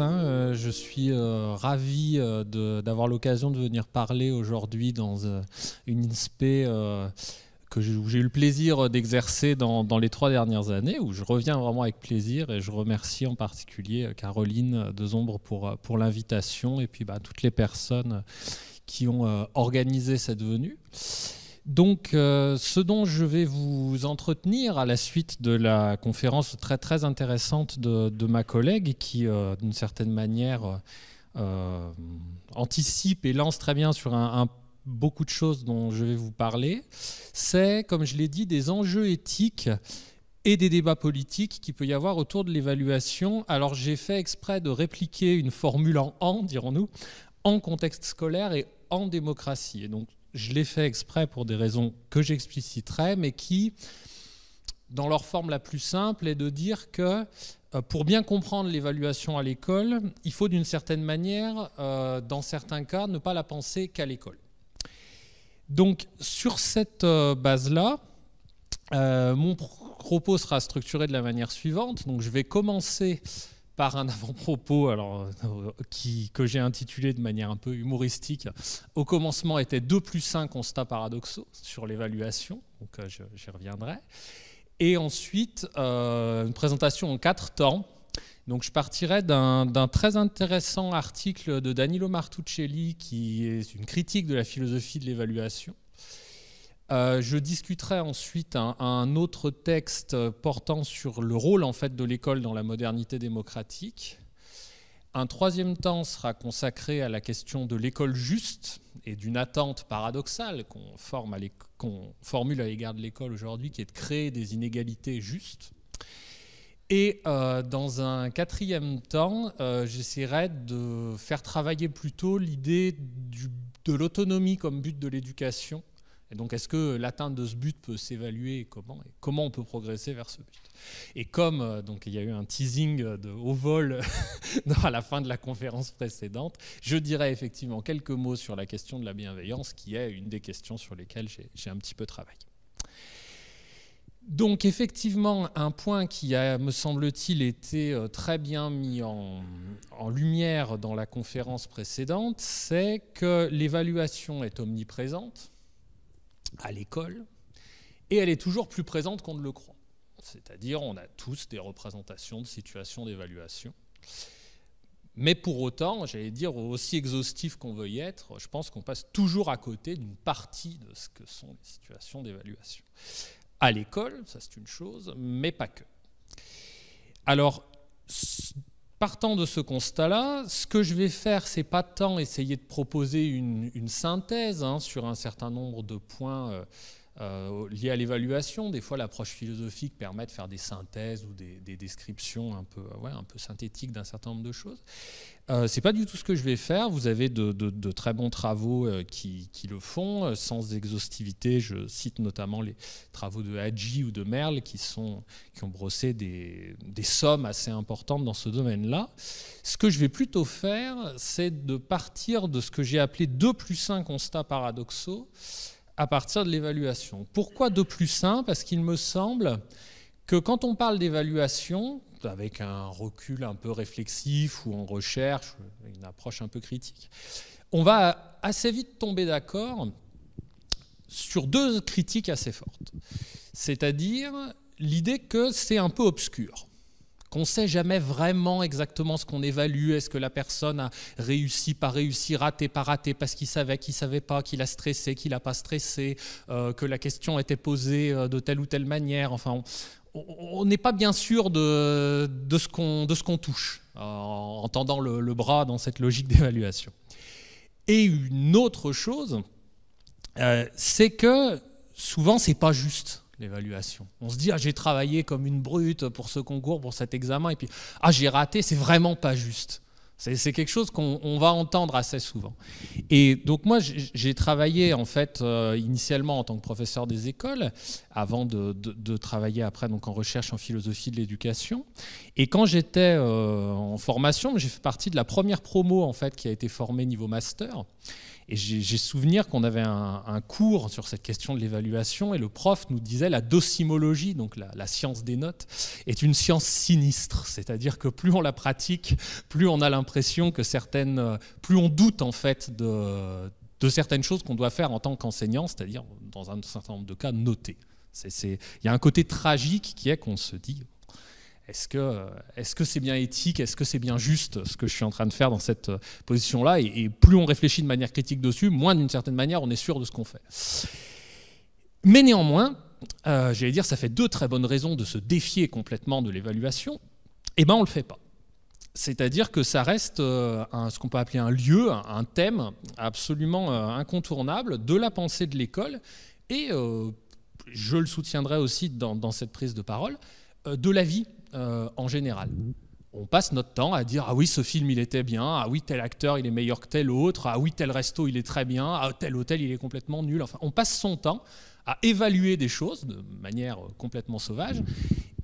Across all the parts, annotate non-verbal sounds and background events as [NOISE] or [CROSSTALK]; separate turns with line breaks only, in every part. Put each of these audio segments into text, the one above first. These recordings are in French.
Hein. Euh, je suis euh, ravi euh, d'avoir l'occasion de venir parler aujourd'hui dans une INSPE que j'ai eu le plaisir d'exercer dans, les trois dernières années, où je reviens vraiment avec plaisir et je remercie en particulier Caroline Dezombre pour, pour l'invitation et puis bah, toutes les personnes qui ont organisé cette venue. Donc, euh, ce dont je vais vous entretenir à la suite de la conférence très très intéressante de, ma collègue, qui euh, d'une certaine manière euh, anticipe et lance très bien sur un, beaucoup de choses dont je vais vous parler, c'est, comme je l'ai dit, des enjeux éthiques et des débats politiques qu'il peut y avoir autour de l'évaluation. Alors j'ai fait exprès de répliquer une formule en en, dirons-nous, en contexte scolaire et en démocratie. Et donc je l'ai fait exprès pour des raisons que j'expliciterai, mais qui, dans leur forme la plus simple, est de dire que euh, pour bien comprendre l'évaluation à l'école, il faut d'une certaine manière, euh, dans certains cas, ne pas la penser qu'à l'école. Donc sur cette euh, base-là, mon propos sera structuré de la manière suivante. Donc je vais commencer par un avant-propos euh, que j'ai intitulé de manière un peu humoristique Au commencement étaient 2 plus 1 constats paradoxaux sur l'évaluation, donc euh, j'y reviendrai. Et ensuite, euh, une présentation en quatre temps. Donc je partirai d'un très intéressant article de Danilo Martuccelli qui est une critique de la philosophie de l'évaluation euh, je discuterai ensuite un, autre texte portant sur le rôle en fait de l'école dans la modernité démocratique. Un troisième temps sera consacré à la question de l'école juste et d'une attente paradoxale qu'on formule à l'égard de l'école aujourd'hui, qui est de créer des inégalités justes. Et euh, dans un quatrième temps, euh, j'essaierai de faire travailler plutôt l'idée de l'autonomie comme but de l'éducation et donc, est-ce que l'atteinte de ce but peut s'évaluer comment et comment on peut progresser vers ce but Et comme euh, donc il y a eu un teasing de haut vol [LAUGHS] à la fin de la conférence précédente, je dirais effectivement quelques mots sur la question de la bienveillance, qui est une des questions sur lesquelles j'ai un petit peu travaillé. Donc effectivement, un point qui a, me semble-t-il, été euh, très bien mis en, lumière dans la conférence précédente, c'est que l'évaluation est omniprésente à l'école, et elle est toujours plus présente qu'on ne le croit. C'est-à-dire, on a tous des représentations de situations d'évaluation. Mais pour autant, j'allais dire, aussi exhaustif qu'on veuille être, je pense qu'on passe toujours à côté d'une partie de ce que sont les situations d'évaluation. À l'école, ça c'est une chose, mais pas que. Alors, Partant de ce constat-là, ce que je vais faire, c'est pas tant essayer de proposer une, synthèse hein, sur un certain nombre de points euh, euh, liées à l'évaluation. Des fois, l'approche philosophique permet de faire des synthèses ou des, descriptions un peu, un peu synthétiques d'un certain nombre de choses. Euh, c'est pas du tout ce que je vais faire. Vous avez de, très bons travaux euh, qui, le font. Euh, sans exhaustivité, je cite notamment les travaux de Hadji ou de Merle qui, sont, qui ont brossé des, des sommes assez importantes dans ce domaine-là. Ce que je vais plutôt faire, c'est de partir de ce que j'ai appelé 2 plus 1 constats paradoxaux à partir de l'évaluation. Pourquoi de plus simple Parce qu'il me semble que quand on parle d'évaluation, avec un recul un peu réflexif ou en recherche, une approche un peu critique, on va assez vite tomber d'accord sur deux critiques assez fortes. C'est-à-dire l'idée que c'est un peu obscur qu'on ne sait jamais vraiment exactement ce qu'on évalue. Est-ce que la personne a réussi, pas réussi, raté, pas raté, parce qu'il savait, qu'il savait pas, qu'il a stressé, qu'il n'a pas stressé, euh, que la question était posée euh, de telle ou telle manière. Enfin, on n'est pas bien sûr de, ce qu'on touche euh, en, tendant le, bras dans cette logique d'évaluation. Et une autre chose, c'est que souvent, c'est pas juste l'évaluation. On se dit, ah, j'ai travaillé comme une brute pour ce concours, pour cet examen, et puis, ah, j'ai raté, c'est vraiment pas juste. C'est quelque chose qu'on va entendre assez souvent. Et donc moi, j'ai travaillé en fait euh, initialement en tant que professeur des écoles, avant de, travailler après donc en recherche en philosophie de l'éducation. Et quand j'étais euh, en formation, j'ai fait partie de la première promo en fait qui a été formée niveau master. Et j'ai souvenir qu'on avait un, cours sur cette question de l'évaluation et le prof nous disait la docimologie, donc la, science des notes, est une science sinistre. C'est-à-dire que plus on la pratique, plus on a l'impression que certaines, plus on doute en fait de, de certaines choses qu'on doit faire en tant qu'enseignant, c'est-à-dire dans un certain nombre de cas noter. Il y a un côté tragique qui est qu'on se dit euh, est-ce que c'est bien éthique, est-ce que c'est bien juste ce que je suis en train de faire dans cette euh, position-là et, plus on réfléchit de manière critique dessus, moins d'une certaine manière on est sûr de ce qu'on fait. Mais néanmoins, euh, j'allais dire, ça fait deux très bonnes raisons de se défier complètement de l'évaluation. Eh ben, on le fait pas. C'est-à-dire que ça reste ce qu'on peut appeler un lieu, un, thème absolument incontournable de la pensée de l'école et je le soutiendrai aussi dans cette prise de parole de la vie euh, en général. On passe notre temps à dire ah oui ce film il était bien, ah oui tel acteur il est meilleur que tel autre, ah oui tel resto il est très bien, ah tel hôtel il est complètement nul. Enfin on passe son temps à évaluer des choses de manière euh, complètement sauvage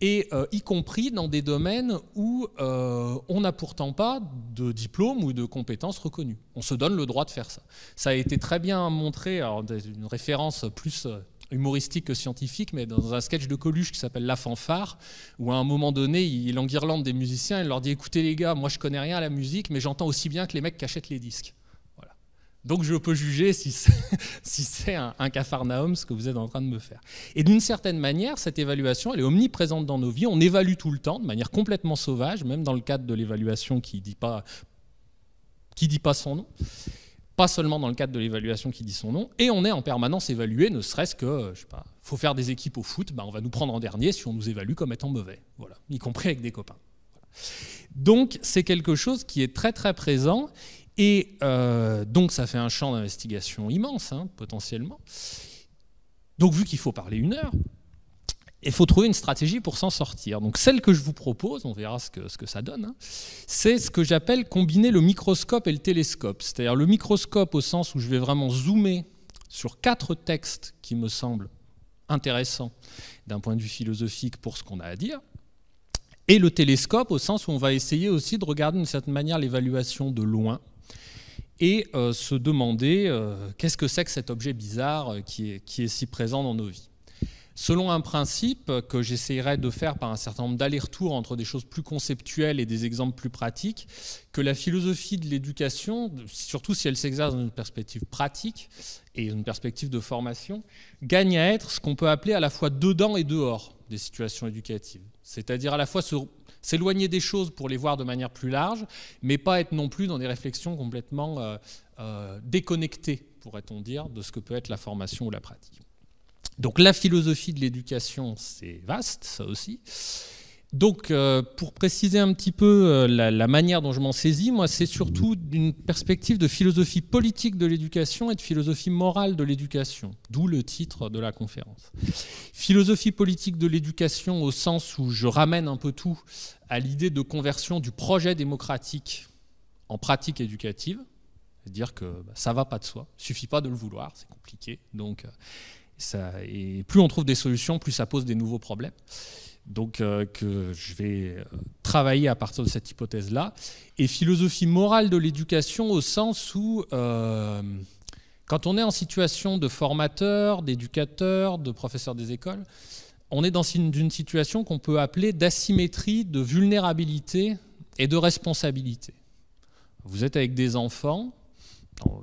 et euh, y compris dans des domaines où on n'a pourtant pas de diplôme ou de compétences reconnues. On se donne le droit de faire ça. Ça a été très bien montré, alors, une référence plus humoristique que scientifique, mais dans un sketch de Coluche qui s'appelle La fanfare, où à un moment donné, il enguirlande des musiciens et leur dit écoutez les gars, moi je connais rien à la musique, mais j'entends aussi bien que les mecs qui achètent les disques. Voilà. Donc je peux juger si c'est, [LAUGHS] un, un cafarnaum ce que vous êtes en train de me faire. Et d'une certaine manière, cette évaluation, elle est omniprésente dans nos vies. On évalue tout le temps, de manière complètement sauvage, même dans le cadre de l'évaluation qui dit pas qui dit pas son nom pas seulement dans le cadre de l'évaluation qui dit son nom, et on est en permanence évalué, ne serait-ce que, euh, je sais pas, faut faire des équipes au foot, ben, on va nous prendre en dernier si on nous évalue comme étant mauvais, voilà, y compris avec des copains. Donc c'est quelque chose qui est très très présent, et euh, donc ça fait un champ d'investigation immense, hein, potentiellement. Donc vu qu'il faut parler une heure, il faut trouver une stratégie pour s'en sortir. Donc celle que je vous propose, on verra ce que, ça donne, hein, c'est ce que j'appelle combiner le microscope et le télescope. C'est-à-dire le microscope au sens où je vais vraiment zoomer sur quatre textes qui me semblent intéressants d'un point de vue philosophique pour ce qu'on a à dire, et le télescope au sens où on va essayer aussi de regarder d'une certaine manière l'évaluation de loin et euh, se demander euh, qu'est-ce que c'est que cet objet bizarre euh, qui est si présent dans nos vies selon un principe que j'essaierai de faire par un certain nombre d'allers-retours entre des choses plus conceptuelles et des exemples plus pratiques, que la philosophie de l'éducation, surtout si elle s'exerce dans une perspective pratique et une perspective de formation, gagne à être ce qu'on peut appeler à la fois dedans et dehors des situations éducatives. C'est-à-dire à la fois s'éloigner des choses pour les voir de manière plus large, mais pas être non plus dans des réflexions complètement euh, euh, déconnectées, pourrait-on dire, de ce que peut être la formation ou la pratique. Donc la philosophie de l'éducation, c'est vaste, ça aussi. Donc, euh, pour préciser un petit peu euh, la, manière dont je m'en saisis, moi, c'est surtout d'une perspective de philosophie politique de l'éducation et de philosophie morale de l'éducation, d'où le titre de la conférence. Philosophie politique de l'éducation au sens où je ramène un peu tout à l'idée de conversion du projet démocratique en pratique éducative, c'est-à-dire que bah, ça va pas de soi, suffit pas de le vouloir, c'est compliqué. Donc, euh, et plus on trouve des solutions, plus ça pose des nouveaux problèmes. Donc euh, que je vais euh, travailler à partir de cette hypothèse-là. Et philosophie morale de l'éducation au sens où euh, quand on est en situation de formateur, d'éducateur, de professeur des écoles, on est dans une situation qu'on peut appeler d'asymétrie, de vulnérabilité et de responsabilité. Vous êtes avec des enfants,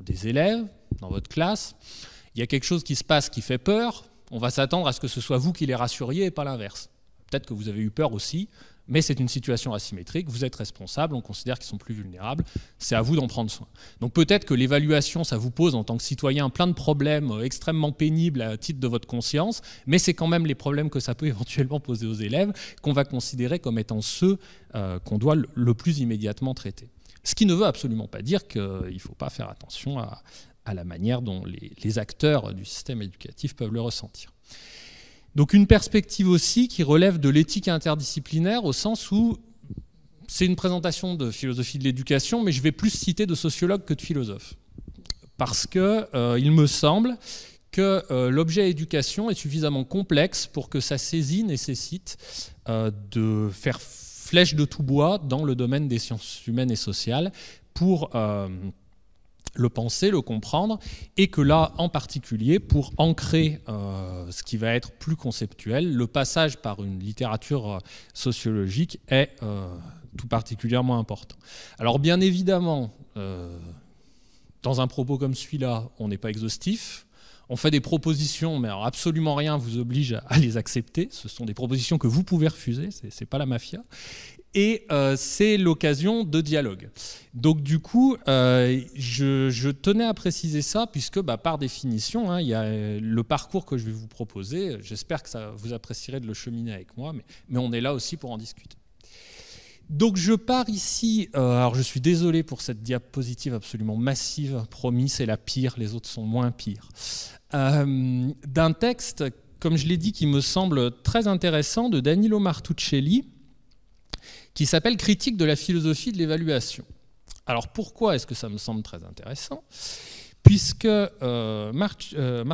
des élèves, dans votre classe il y a quelque chose qui se passe qui fait peur, on va s'attendre à ce que ce soit vous qui les rassuriez et pas l'inverse. Peut-être que vous avez eu peur aussi, mais c'est une situation asymétrique, vous êtes responsable, on considère qu'ils sont plus vulnérables, c'est à vous d'en prendre soin. Donc peut-être que l'évaluation, ça vous pose en tant que citoyen plein de problèmes euh, extrêmement pénibles à titre de votre conscience, mais c'est quand même les problèmes que ça peut [LAUGHS] éventuellement poser aux élèves qu'on va considérer comme étant ceux euh, qu'on doit le plus immédiatement traiter. Ce qui ne veut absolument pas dire qu'il ne faut pas faire attention à, à la manière dont les, acteurs du système éducatif peuvent le ressentir. Donc une perspective aussi qui relève de l'éthique interdisciplinaire au sens où c'est une présentation de philosophie de l'éducation, mais je vais plus citer de sociologues que de philosophes. Parce que euh, il me semble que euh, l'objet éducation est suffisamment complexe pour que sa saisie nécessite euh, de faire flèche de tout bois dans le domaine des sciences humaines et sociales pour le penser, le comprendre, et que là, en particulier, pour ancrer euh, ce qui va être plus conceptuel, le passage par une littérature euh, sociologique est euh, tout particulièrement important. Alors bien évidemment, dans un propos comme celui-là, on n'est pas exhaustif, on fait des propositions, mais absolument rien vous oblige à les accepter. Ce sont des propositions que vous pouvez refuser, ce n'est pas la mafia et euh, c'est l'occasion de dialogue. Donc du coup, euh, je, tenais à préciser ça, puisque bah, par définition, hein, il y a euh, le parcours que je vais vous proposer, j'espère que ça vous apprécierez de le cheminer avec moi, mais, on est là aussi pour en discuter. Donc je pars ici, alors je suis désolé pour cette diapositive absolument massive, promis, c'est la pire, les autres sont moins pires, d'un texte, comme je l'ai dit, qui me semble très intéressant, de Danilo Martuccelli, qui s'appelle Critique de la philosophie de l'évaluation. Alors pourquoi est-ce que ça me semble très intéressant Puisque euh, euh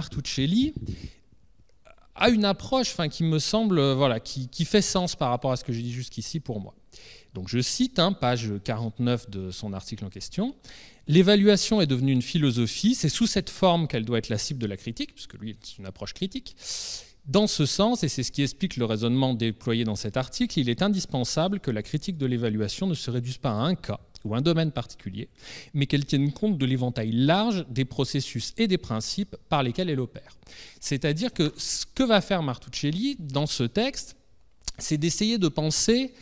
a une approche enfin, qui me semble, euh, voilà, qui, fait sens par rapport à ce que j'ai dit jusqu'ici pour moi. Donc je cite, hein, page 49 de son article en question, L'évaluation est devenue une philosophie, c'est sous cette forme qu'elle doit être la cible de la critique, puisque lui, c'est une approche critique. Dans ce sens, et c'est ce qui explique le raisonnement déployé dans cet article, il est indispensable que la critique de l'évaluation ne se réduise pas à un cas ou un domaine particulier, mais qu'elle tienne compte de l'éventail large des processus et des principes par lesquels elle opère. C'est-à-dire que ce que va faire Martuccelli dans ce texte, c'est d'essayer de penser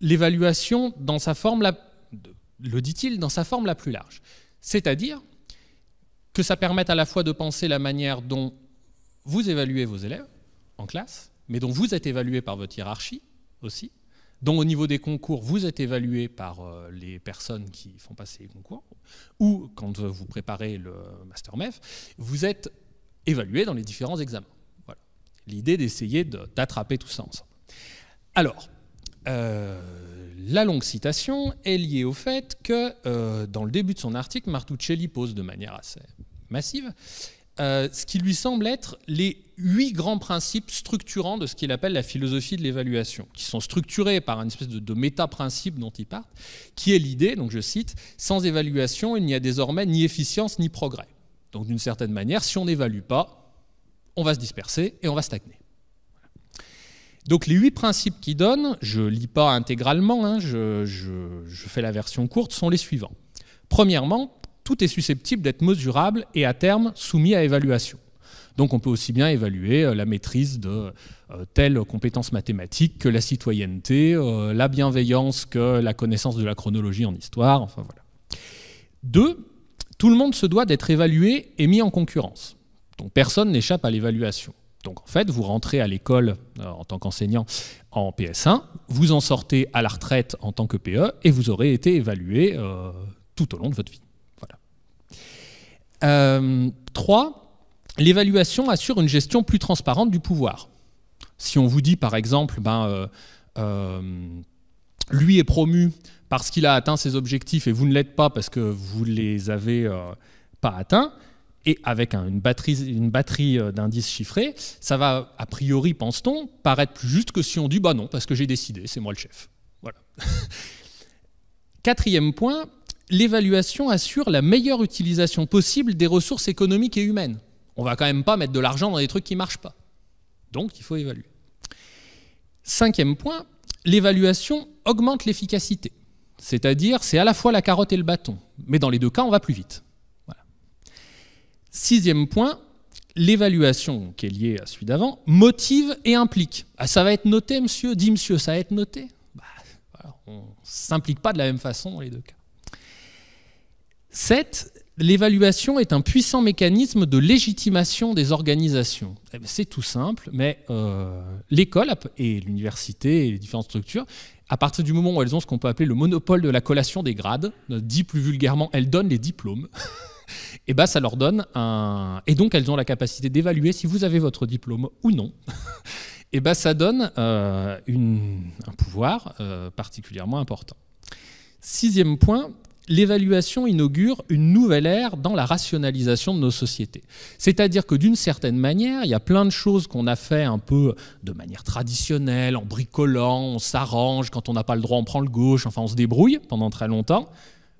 l'évaluation dans sa forme, la, le dit-il, dans sa forme la plus large. C'est-à-dire que ça permette à la fois de penser la manière dont vous évaluez vos élèves, classe, mais dont vous êtes évalué par votre hiérarchie aussi, dont au niveau des concours, vous êtes évalué par euh, les personnes qui font passer les concours, ou quand vous préparez le Master MEF, vous êtes évalué dans les différents examens. Voilà. L'idée d'essayer d'attraper tout ça ensemble. Alors, euh, la longue citation est liée au fait que, euh, dans le début de son article, Martuccelli pose de manière assez massive euh, ce qui lui semble être les huit grands principes structurants de ce qu'il appelle la philosophie de l'évaluation, qui sont structurés par une espèce de, méta-principe dont il part, qui est l'idée, donc je cite, sans évaluation, il n'y a désormais ni efficience ni progrès. Donc d'une certaine manière, si on n'évalue pas, on va se disperser et on va stagner. Donc les huit principes qu'il donne, je ne lis pas intégralement, hein, je fais la version courte, sont les suivants. Premièrement, tout est susceptible d'être mesurable et à terme soumis à évaluation. Donc on peut aussi bien évaluer euh, la maîtrise de euh, telles compétences mathématiques que la citoyenneté, euh, la bienveillance que la connaissance de la chronologie en histoire, enfin voilà. Deux, tout le monde se doit d'être évalué et mis en concurrence. Donc personne n'échappe à l'évaluation. Donc en fait, vous rentrez à l'école en tant qu'enseignant en PS1, vous en sortez à la retraite en tant que PE et vous aurez été évalué tout au long de votre vie. 3 euh, l'évaluation assure une gestion plus transparente du pouvoir. Si on vous dit par exemple, ben, euh, euh, lui est promu parce qu'il a atteint ses objectifs et vous ne l'êtes pas parce que vous ne les avez pas atteints, et avec une batterie, une batterie d'indices chiffrés, ça va, a priori, pense-t-on, paraître plus juste que si on dit bah non, parce que j'ai décidé, c'est moi le chef. Voilà. [LAUGHS] Quatrième point, l'évaluation assure la meilleure utilisation possible des ressources économiques et humaines. On va quand même pas mettre de l'argent dans des trucs qui ne marchent pas. Donc il faut évaluer. Cinquième point, l'évaluation augmente l'efficacité. C'est-à-dire, c'est à la fois la carotte et le bâton. Mais dans les deux cas, on va plus vite. Sixième point, l'évaluation qui est liée à celui d'avant motive et implique. Ah, ça va être noté, monsieur Dit monsieur, ça va être noté bah, On ne s'implique pas de la même façon dans les deux cas. 7. L'évaluation est un puissant mécanisme de légitimation des organisations. Eh ben, c'est tout simple, mais euh, l'école et l'université et les différentes structures, à partir du moment où elles ont ce qu'on peut appeler le monopole de la collation des grades, euh, dit plus vulgairement, elles donnent les diplômes. [LAUGHS] et eh ben ça leur donne un et donc elles ont la capacité d'évaluer si vous avez votre diplôme ou non. [LAUGHS] et eh ben ça donne euh, un pouvoir particulièrement important. Sixième point, l'évaluation inaugure une nouvelle ère dans la rationalisation de nos sociétés. C'est-à-dire que d'une certaine manière, il y a plein de choses qu'on a fait un peu de manière traditionnelle, en bricolant, on s'arrange, quand on n'a pas le droit, on prend le gauche, enfin on se débrouille pendant très longtemps.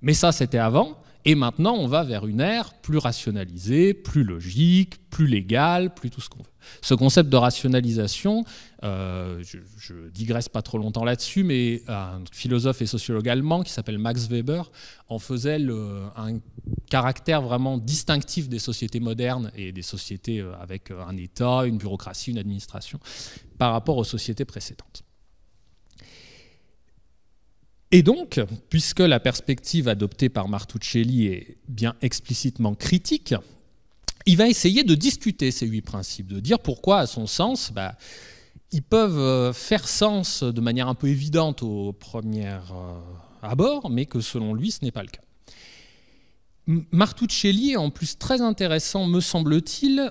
Mais ça, c'était avant. Et maintenant, on va vers une ère plus rationalisée, plus logique, plus légale, plus tout ce qu'on veut. Ce concept de rationalisation, euh, je, je, digresse pas trop longtemps là-dessus, mais un philosophe et sociologue allemand qui s'appelle Max Weber en faisait un caractère vraiment distinctif des sociétés modernes et des sociétés euh, avec euh, un État, une bureaucratie, une administration, par rapport aux sociétés précédentes. Et donc, puisque la perspective adoptée par Martuccelli est bien explicitement critique, il va essayer de discuter ces huit principes, de dire pourquoi, à son sens, bah, ils peuvent euh, faire sens de manière un peu évidente au premier euh, abord, mais que selon lui, ce n'est pas le cas. Martuccelli est en plus très intéressant, me semble-t-il,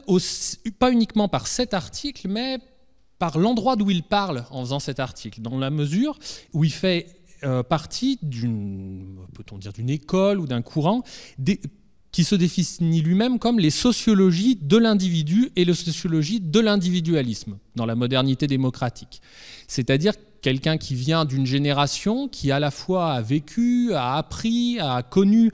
pas uniquement par cet article, mais par l'endroit d'où il parle en faisant cet article, dans la mesure où il fait euh, partie d'une, peut-on dire, d'une école ou d'un courant qui se définit lui-même comme les sociologies de l'individu et les sociologies de l'individualisme dans la modernité démocratique. C'est-à-dire quelqu'un qui vient d'une génération qui à la fois a vécu, a appris, a connu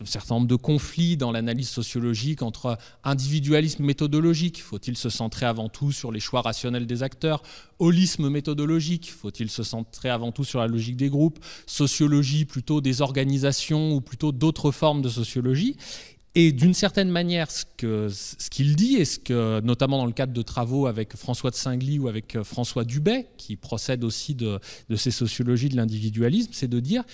un certain nombre de conflits dans l'analyse sociologique entre individualisme méthodologique, faut-il se centrer avant tout sur les choix rationnels des acteurs, holisme méthodologique, faut-il se centrer avant tout sur la logique des groupes, sociologie plutôt des organisations ou plutôt d'autres formes de sociologie, et d'une certaine manière, ce qu'il dit, et ce que, notamment dans le cadre de travaux avec François de Singly ou avec euh, François Dubay, qui procède aussi de, ces sociologies de l'individualisme, c'est de dire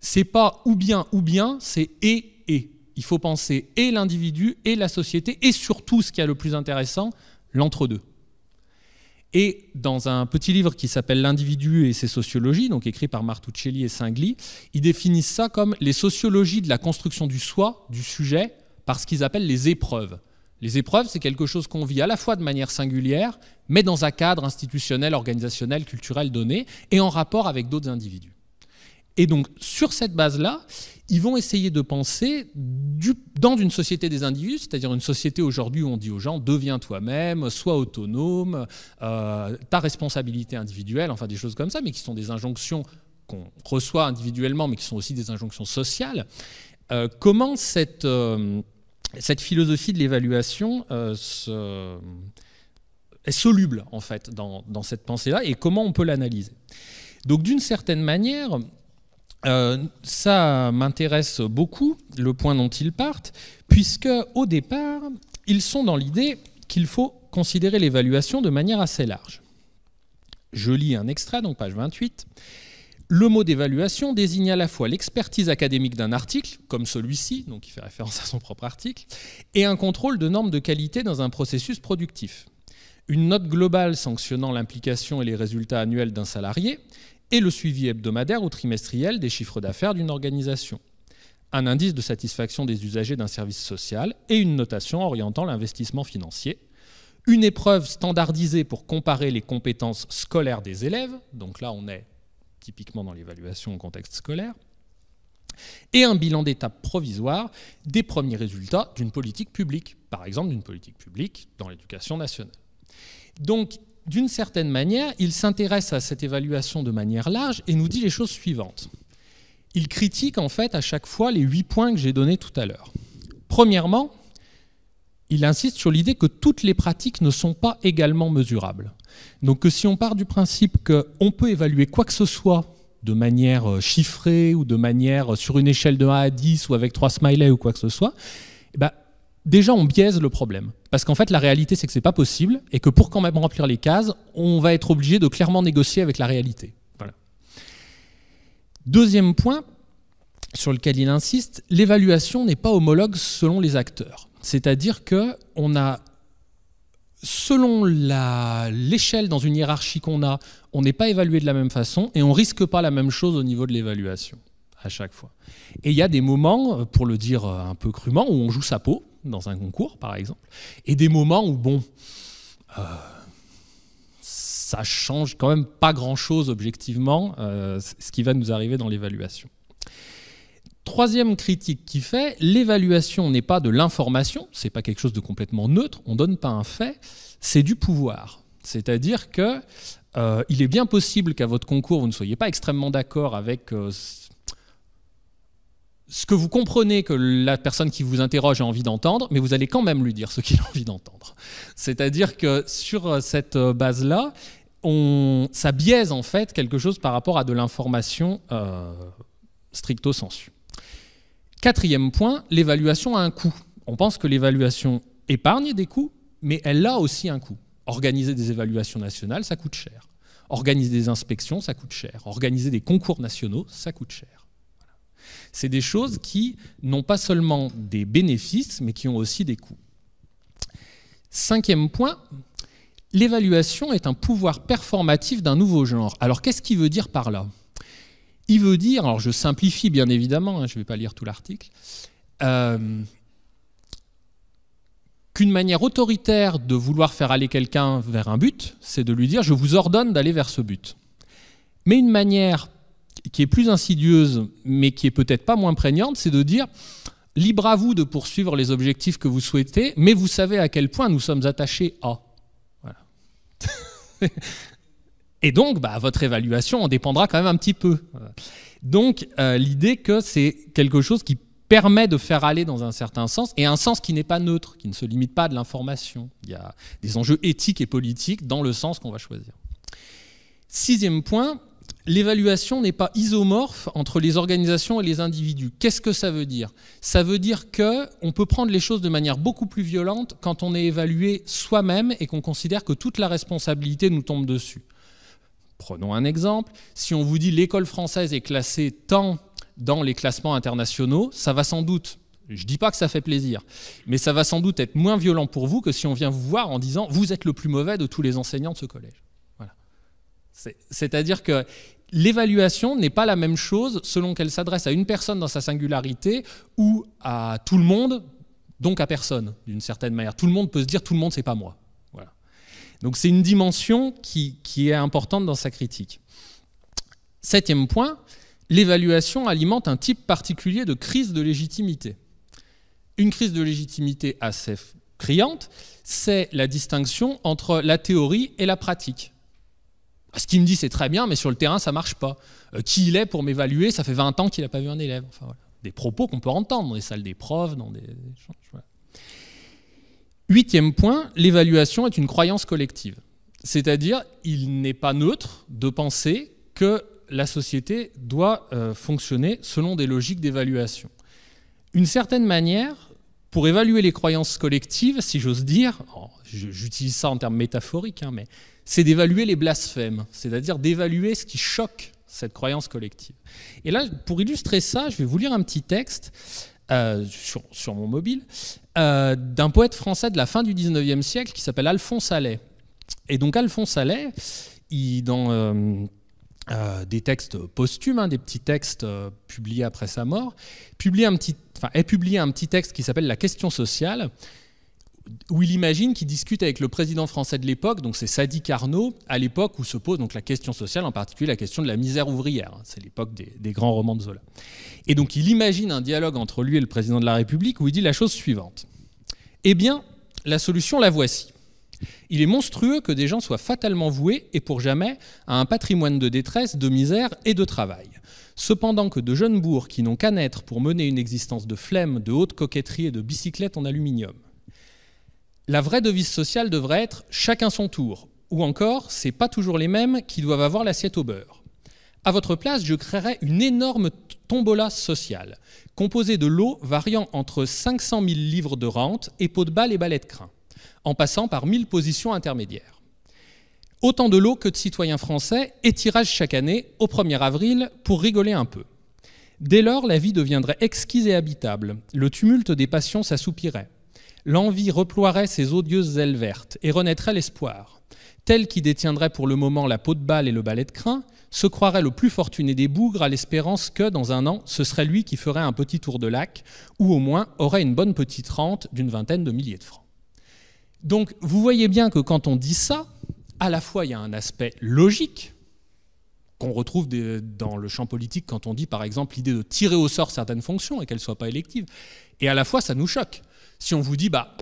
c'est pas ou bien ou bien, c'est et et. Il faut penser et l'individu et la société et surtout, ce qui a le plus intéressant, l'entre-deux. Et dans un petit livre qui s'appelle L'individu et ses sociologies, donc écrit par Martuccelli et Singli, ils définissent ça comme les sociologies de la construction du soi, du sujet, par ce qu'ils appellent les épreuves. Les épreuves, c'est quelque chose qu'on vit à la fois de manière singulière, mais dans un cadre institutionnel, organisationnel, culturel donné, et en rapport avec d'autres individus. Et donc, sur cette base-là, ils vont essayer de penser dans une société des individus, c'est-à-dire une société aujourd'hui où on dit aux gens deviens toi-même, sois autonome, euh, ta responsabilité individuelle, enfin des choses comme ça, mais qui sont des injonctions qu'on reçoit individuellement, mais qui sont aussi des injonctions sociales. Euh, comment cette, euh, cette philosophie de l'évaluation est soluble en fait dans, dans cette pensée-là et comment on peut l'analyser donc d'une certaine manière, euh, ça m'intéresse beaucoup, le point dont ils partent, puisque au départ, ils sont dans l'idée qu'il faut considérer l'évaluation de manière assez large. Je lis un extrait, donc page 28. Le mot d'évaluation désigne à la fois l'expertise académique d'un article, comme celui-ci, donc qui fait référence à son propre article, et un contrôle de normes de qualité dans un processus productif. Une note globale sanctionnant l'implication et les résultats annuels d'un salarié et le suivi hebdomadaire ou trimestriel des chiffres d'affaires d'une organisation, un indice de satisfaction des usagers d'un service social et une notation orientant l'investissement financier, une épreuve standardisée pour comparer les compétences scolaires des élèves, donc là on est typiquement dans l'évaluation au contexte scolaire, et un bilan d'étape provisoire des premiers résultats d'une politique publique, par exemple d'une politique publique dans l'éducation nationale. Donc d'une certaine manière, il s'intéresse à cette évaluation de manière large et nous dit les choses suivantes. Il critique en fait à chaque fois les huit points que j'ai donnés tout à l'heure. Premièrement, il insiste sur l'idée que toutes les pratiques ne sont pas également mesurables. Donc que si on part du principe qu'on peut évaluer quoi que ce soit de manière euh, chiffrée ou de manière euh, sur une échelle de 1 à 10 ou avec trois smileys ou quoi que ce soit, eh ben, déjà on biaise le problème. Parce qu'en fait, la réalité, c'est que ce n'est pas possible et que pour quand même remplir les cases, on va être obligé de clairement négocier avec la réalité. Deuxième point sur lequel il insiste, l'évaluation n'est pas homologue selon les acteurs. C'est-à-dire que on a selon l'échelle dans une hiérarchie qu'on a, on n'est pas évalué de la même façon et on risque pas la même chose au niveau de l'évaluation à chaque fois. Et il y a des moments, pour le dire un peu crûment, où on joue sa peau dans un concours par exemple, et des moments où, bon, euh, ça change quand même pas grand-chose objectivement, euh, ce qui va nous arriver dans l'évaluation. Troisième critique qui fait, l'évaluation n'est pas de l'information, c'est pas quelque chose de complètement neutre, on donne pas un fait, c'est du pouvoir. C'est-à-dire que euh, il est bien possible qu'à votre concours vous ne soyez pas extrêmement d'accord avec ce que vous comprenez que la personne qui vous interroge a envie d'entendre, mais vous allez quand même lui dire ce qu'il a envie d'entendre. C'est-à-dire que sur euh, cette euh, base-là, ça biaise en fait quelque chose par rapport à de l'information euh, stricto sensu. Quatrième point, l'évaluation a un coût. On pense que l'évaluation épargne des coûts, mais elle a aussi un coût. Organiser des évaluations nationales, ça coûte cher. Organiser des inspections, ça coûte cher. Organiser des concours nationaux, ça coûte cher. C'est des choses qui n'ont pas seulement des bénéfices, mais qui ont aussi des coûts. Cinquième point, l'évaluation est un pouvoir performatif d'un nouveau genre. Alors qu'est-ce qu'il veut dire par là Il veut dire, alors je simplifie bien évidemment, hein, je ne vais pas lire tout l'article, euh, qu'une manière autoritaire de vouloir faire aller quelqu'un vers un but, c'est de lui dire je vous ordonne d'aller vers ce but. Mais une manière qui est plus insidieuse, mais qui est peut-être pas moins prégnante, c'est de dire libre à vous de poursuivre les objectifs que vous souhaitez, mais vous savez à quel point nous sommes attachés à. [LAUGHS] Et donc, bah, votre évaluation en dépendra quand même un petit peu. Donc, euh, l'idée que c'est quelque chose qui permet de faire aller dans un certain sens, et un sens qui n'est pas neutre, qui ne se limite pas à de l'information. Il y a des enjeux éthiques et politiques dans le sens qu'on va choisir. Sixième point, l'évaluation n'est pas isomorphe entre les organisations et les individus. Qu'est-ce que ça veut dire Ça veut dire que on peut prendre les choses de manière beaucoup plus violente quand on est évalué soi-même et qu'on considère que toute la responsabilité nous tombe dessus. Prenons un exemple. Si on vous dit l'école française est classée tant dans les classements internationaux, ça va sans doute je ne dis pas que ça fait plaisir, mais ça va sans doute être moins violent pour vous que si on vient vous voir en disant vous êtes le plus mauvais de tous les enseignants de ce collège. C'est-à-dire que l'évaluation n'est pas la même chose selon qu'elle s'adresse à une personne dans sa singularité ou à tout le monde, donc à personne, d'une certaine manière. Tout le monde peut se dire tout le monde, c'est pas moi. Voilà. Donc c'est une dimension qui, qui, est importante dans sa critique. Septième point, l'évaluation alimente un type particulier de crise de légitimité. Une crise de légitimité assez criante, c'est la distinction entre la théorie et la pratique ce qu'il me dit, c'est très bien, mais sur le terrain, ça marche pas. Euh, qui il est pour m'évaluer Ça fait 20 ans qu'il n'a pas vu un élève. Des propos qu'on peut entendre dans les salles des profs, dans des échanges. Huitième point, l'évaluation est une croyance collective. C'est-à-dire, il n'est pas neutre de penser que la société doit euh, fonctionner selon des logiques d'évaluation. Une certaine manière, pour évaluer les croyances collectives, si j'ose dire, oh, j'utilise ça en termes métaphoriques, hein, mais c'est d'évaluer les blasphèmes, c'est-à-dire d'évaluer ce qui choque cette croyance collective. Et là, pour illustrer ça, je vais vous lire un petit texte euh, sur, mon mobile euh, d'un poète français de la fin du 19e siècle qui s'appelle Alphonse Allais. Et donc Alphonse Allais, il, dans euh, des textes posthumes, hein, des petits textes publiés après sa mort, publie un petit, est publié un petit texte qui s'appelle La question sociale où il imagine qu'il discute avec le président français de l'époque, donc c'est Sadi Carnot, à l'époque où se pose donc la question sociale, en particulier la question de la misère ouvrière. C'est l'époque des, des, grands romans de Zola. Et donc il imagine un dialogue entre lui et le président de la République où il dit la chose suivante. Eh bien, la solution, la voici. Il est monstrueux que des gens soient fatalement voués, et pour jamais, à un patrimoine de détresse, de misère et de travail. Cependant que de jeunes bourgs qui n'ont qu'à naître pour mener une existence de flemme, de haute coquetterie et de bicyclette en aluminium, la vraie devise sociale devrait être chacun son tour, ou encore c'est pas toujours les mêmes qui doivent avoir l'assiette au beurre. À votre place, je créerais une énorme tombola sociale, composée de lots variant entre 500 000 livres de rente et pot de balle et balais de crin, en passant par 1000 positions intermédiaires. Autant de lots que de citoyens français et tirage chaque année au 1er avril pour rigoler un peu. Dès lors, la vie deviendrait exquise et habitable, le tumulte des passions s'assoupirait l'envie reploierait ses odieuses ailes vertes et renaîtrait l'espoir. Tel qui détiendrait pour le moment la peau de balle et le balai de crin se croirait le plus fortuné des bougres à l'espérance que, dans un an, ce serait lui qui ferait un petit tour de lac, ou au moins aurait une bonne petite rente d'une vingtaine de milliers de francs. Donc vous voyez bien que quand on dit ça, à la fois il y a un aspect logique, qu'on retrouve dans le champ politique quand on dit par exemple l'idée de tirer au sort certaines fonctions et qu'elles ne soient pas électives, et à la fois ça nous choque. Si on vous dit, bah,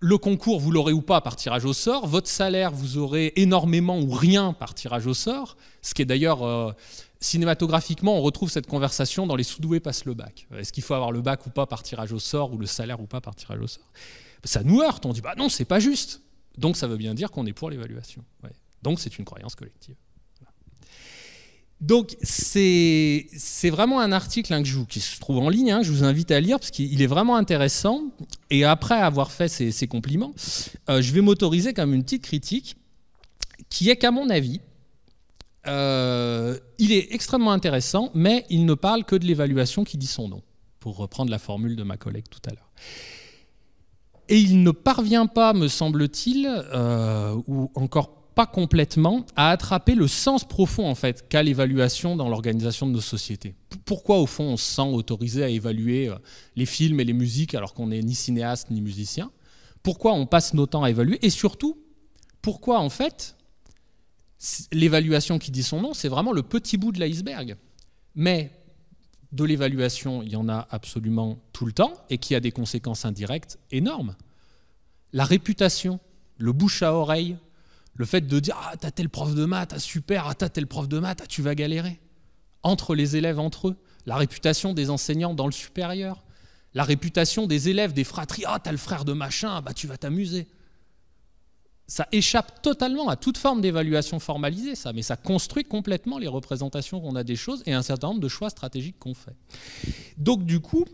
le concours, vous l'aurez ou pas par tirage au sort, votre salaire, vous aurez énormément ou rien par tirage au sort, ce qui est d'ailleurs, euh, cinématographiquement, on retrouve cette conversation dans Les Soudoués passent le bac. Euh, est-ce qu'il faut avoir le bac ou pas par tirage au sort, ou le salaire ou pas par tirage au sort Ça nous heurte, on dit, bah non, c'est pas juste. Donc ça veut bien dire qu'on est pour l'évaluation. Donc c'est une croyance collective. Donc c'est vraiment un article hein, que je vous, qui se trouve en ligne, hein, je vous invite à lire parce qu'il est vraiment intéressant. Et après avoir fait ces, ces compliments, euh, je vais m'autoriser comme une petite critique qui est qu'à mon avis, euh, il est extrêmement intéressant, mais il ne parle que de l'évaluation qui dit son nom, pour reprendre la formule de ma collègue tout à l'heure. Et il ne parvient pas, me semble-t-il, euh, ou encore pas complètement à attraper le sens profond en fait qu'a l'évaluation dans l'organisation de nos sociétés. Pourquoi au fond on se sent autorisé à évaluer euh, les films et les musiques alors qu'on n'est ni cinéaste ni musicien Pourquoi on passe nos temps à évaluer Et surtout, pourquoi en fait l'évaluation qui dit son nom, c'est vraiment le petit bout de l'iceberg. Mais de l'évaluation, il y en a absolument tout le temps et qui a des conséquences indirectes énormes. La réputation, le bouche à oreille le fait de dire Ah, t'as tel prof de maths, ah, super, ah, t'as tel prof de maths, ah, tu vas galérer. Entre les élèves, entre eux, la réputation des enseignants dans le supérieur, la réputation des élèves, des fratries, Ah, t'as le frère de machin, ah, bah, tu vas t'amuser. Ça échappe totalement à toute forme d'évaluation formalisée, ça, mais ça construit complètement les représentations qu'on a des choses et un certain nombre de choix stratégiques qu'on fait. Donc, du coup,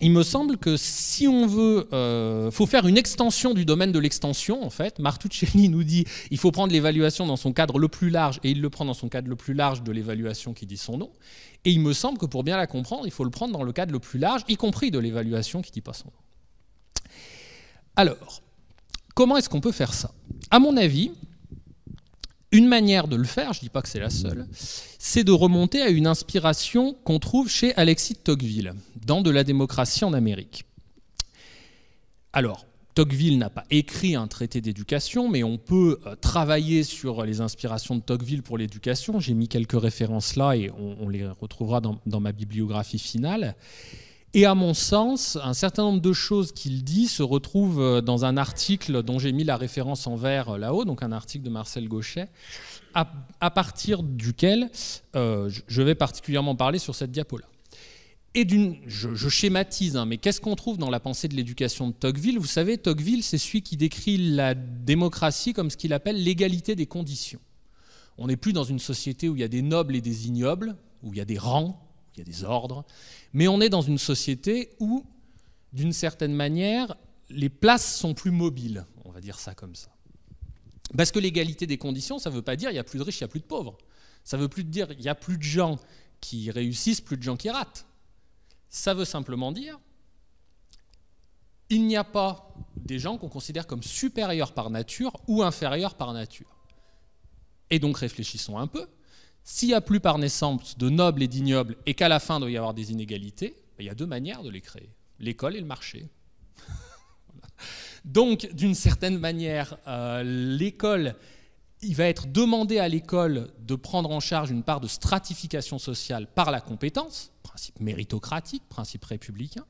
il me semble que si on veut, euh, faut faire une extension du domaine de l'extension en fait. Martuccelli nous dit, il faut prendre l'évaluation dans son cadre le plus large, et il le prend dans son cadre le plus large de l'évaluation qui dit son nom. Et il me semble que pour bien la comprendre, il faut le prendre dans le cadre le plus large, y compris de l'évaluation qui dit pas son nom. Alors, comment est-ce qu'on peut faire ça À mon avis, une manière de le faire, je ne dis pas que c'est la seule, c'est de remonter à une inspiration qu'on trouve chez Alexis de Tocqueville, dans De la démocratie en Amérique. Alors, Tocqueville n'a pas écrit un traité d'éducation, mais on peut euh, travailler sur les inspirations de Tocqueville pour l'éducation. J'ai mis quelques références là et on, les retrouvera dans ma bibliographie finale. Et à mon sens, un certain nombre de choses qu'il dit se retrouvent euh, dans un article dont j'ai mis la référence en vert euh, là-haut, donc un article de Marcel Gauchet, à, partir duquel euh, je vais particulièrement parler sur cette diapo-là. Et je, schématise, hein, mais qu'est-ce qu'on trouve dans la pensée de l'éducation de Tocqueville Vous savez, Tocqueville, c'est celui qui décrit la démocratie comme ce qu'il appelle l'égalité des conditions. On n'est plus dans une société où il y a des nobles et des ignobles, où il y a des rangs, il y a des ordres, mais on est dans une société où, d'une certaine manière, les places sont plus mobiles, on va dire ça comme ça. Parce que l'égalité des conditions, ça ne veut pas dire il y a plus de riches, il y a plus de pauvres. Ça ne veut plus dire il y a plus de gens qui réussissent, plus de gens qui ratent. Ça veut simplement dire il n'y a pas des gens qu'on considère comme supérieurs par nature ou inférieurs par nature. Et donc réfléchissons un peu. S'il n'y a plus par naissance de nobles et d'ignobles et qu'à la fin doit y avoir des inégalités, ben, il y a deux manières de les créer, l'école et le marché. Donc, d'une certaine manière, euh, l'école, il va être demandé à l'école de prendre en charge une part de stratification sociale par la compétence, principe méritocratique, principe républicain,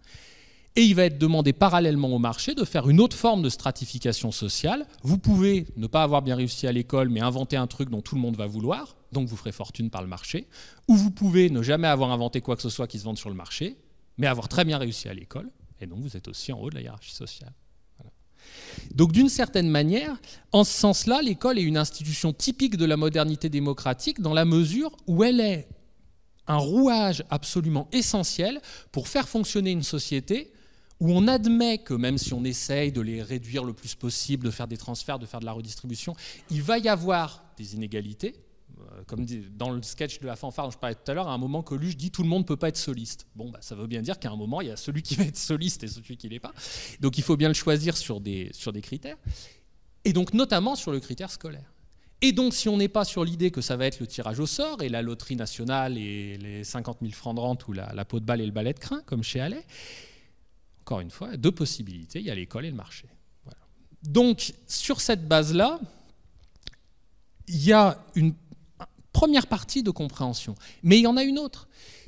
et il va être demandé parallèlement au marché de faire une autre forme de stratification sociale. Vous pouvez ne pas avoir bien réussi à l'école, mais inventer un truc dont tout le monde va vouloir, donc vous ferez fortune par le marché, ou vous pouvez ne jamais avoir inventé quoi que ce soit qui se vende sur le marché, mais avoir très bien réussi à l'école, et donc vous êtes aussi en haut de la hiérarchie sociale. Donc d'une certaine manière, en ce sens-là, l'école est une institution typique de la modernité démocratique dans la mesure où elle est un rouage absolument essentiel pour faire fonctionner une société où on admet que même si on essaye de les réduire le plus possible, de faire des transferts, de faire de la redistribution, il va y avoir des inégalités, euh, comme dans le sketch de la fanfare dont je parlais tout à l'heure, à un moment, Coluche dit tout le monde ne peut pas être soliste. Bon, bah, ça veut bien dire qu'à un moment, il y a celui qui va être soliste et celui qui ne l'est pas. Donc il faut bien le choisir sur des, sur des critères, et donc notamment sur le critère scolaire. Et donc, si on n'est pas sur l'idée que ça va être le tirage au sort et la loterie nationale et les 50 000 francs de rente ou la, peau de balle et le balai de crin, comme chez Allais, encore une fois, deux possibilités, il y a l'école et le marché. Donc, sur cette base-là, il y a une première partie de compréhension. Mais il y en a une autre,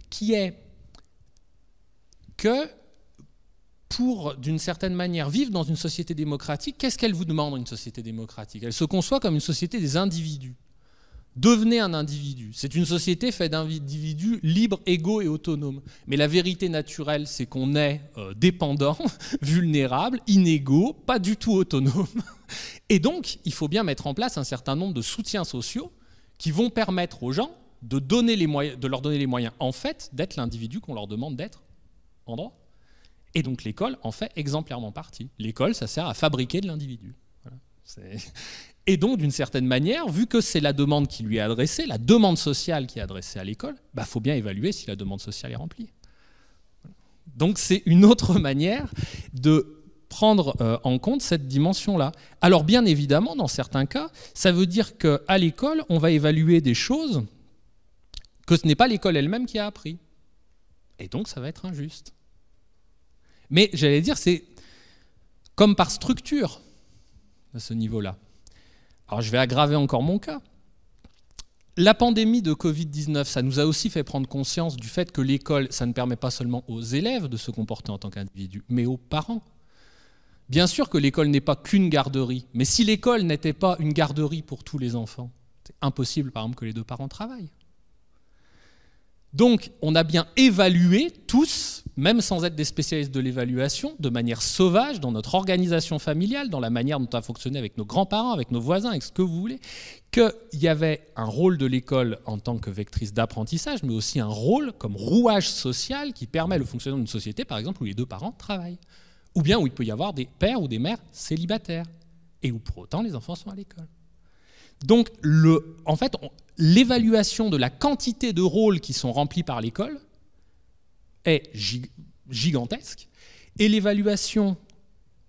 qui est que pour, d'une certaine manière, vivre dans une société démocratique, qu'est-ce qu'elle vous demande, une société démocratique Elle se conçoit comme une société des individus. Devenez un individu. C'est une société faite d'individus libres, égaux et autonomes. Mais la vérité naturelle, c'est qu'on est, euh, dépendant, [LAUGHS] vulnérable, inégaux, pas du tout autonome. Et donc, il faut bien mettre en place un certain nombre de soutiens sociaux qui vont permettre aux gens de, donner les moyens, de leur donner les moyens, en fait, d'être l'individu qu'on leur demande d'être en droit. Et donc l'école en fait exemplairement partie. L'école, ça sert à fabriquer de l'individu. [LAUGHS] Et donc, d'une certaine manière, vu que c'est la demande qui lui est adressée, la demande sociale qui est adressée à l'école, il bah, faut bien évaluer si la demande sociale est remplie. Donc c'est une autre [LAUGHS] manière de prendre euh, en compte cette dimension-là. Alors bien évidemment, dans certains cas, ça veut dire qu'à l'école, on va évaluer des choses que ce n'est pas l'école elle-même qui a appris. Et donc ça va être injuste. Mais j'allais dire, c'est comme par structure à ce niveau-là. Alors je vais aggraver encore mon cas. La pandémie de Covid-19, ça nous a aussi fait prendre conscience du fait que l'école, ça ne permet pas seulement aux élèves de se comporter en tant qu'individu, mais aux parents Bien sûr que l'école n'est pas qu'une garderie, mais si l'école n'était pas une garderie pour tous les enfants, c'est impossible par exemple que les deux parents travaillent. Donc on a bien évalué tous, même sans être des spécialistes de l'évaluation, de manière sauvage dans notre organisation familiale, dans la manière dont on a fonctionné avec nos grands-parents, avec nos voisins, avec ce que vous voulez, qu'il y avait un rôle de l'école en tant que vectrice d'apprentissage, mais aussi un rôle comme rouage social qui permet le fonctionnement d'une société, par exemple, où les deux parents travaillent ou bien où il peut y avoir des pères ou des mères célibataires, et où pour autant les enfants sont à l'école. Donc, en fait, l'évaluation de la quantité de rôles qui sont remplis par l'école est gigantesque, et l'évaluation,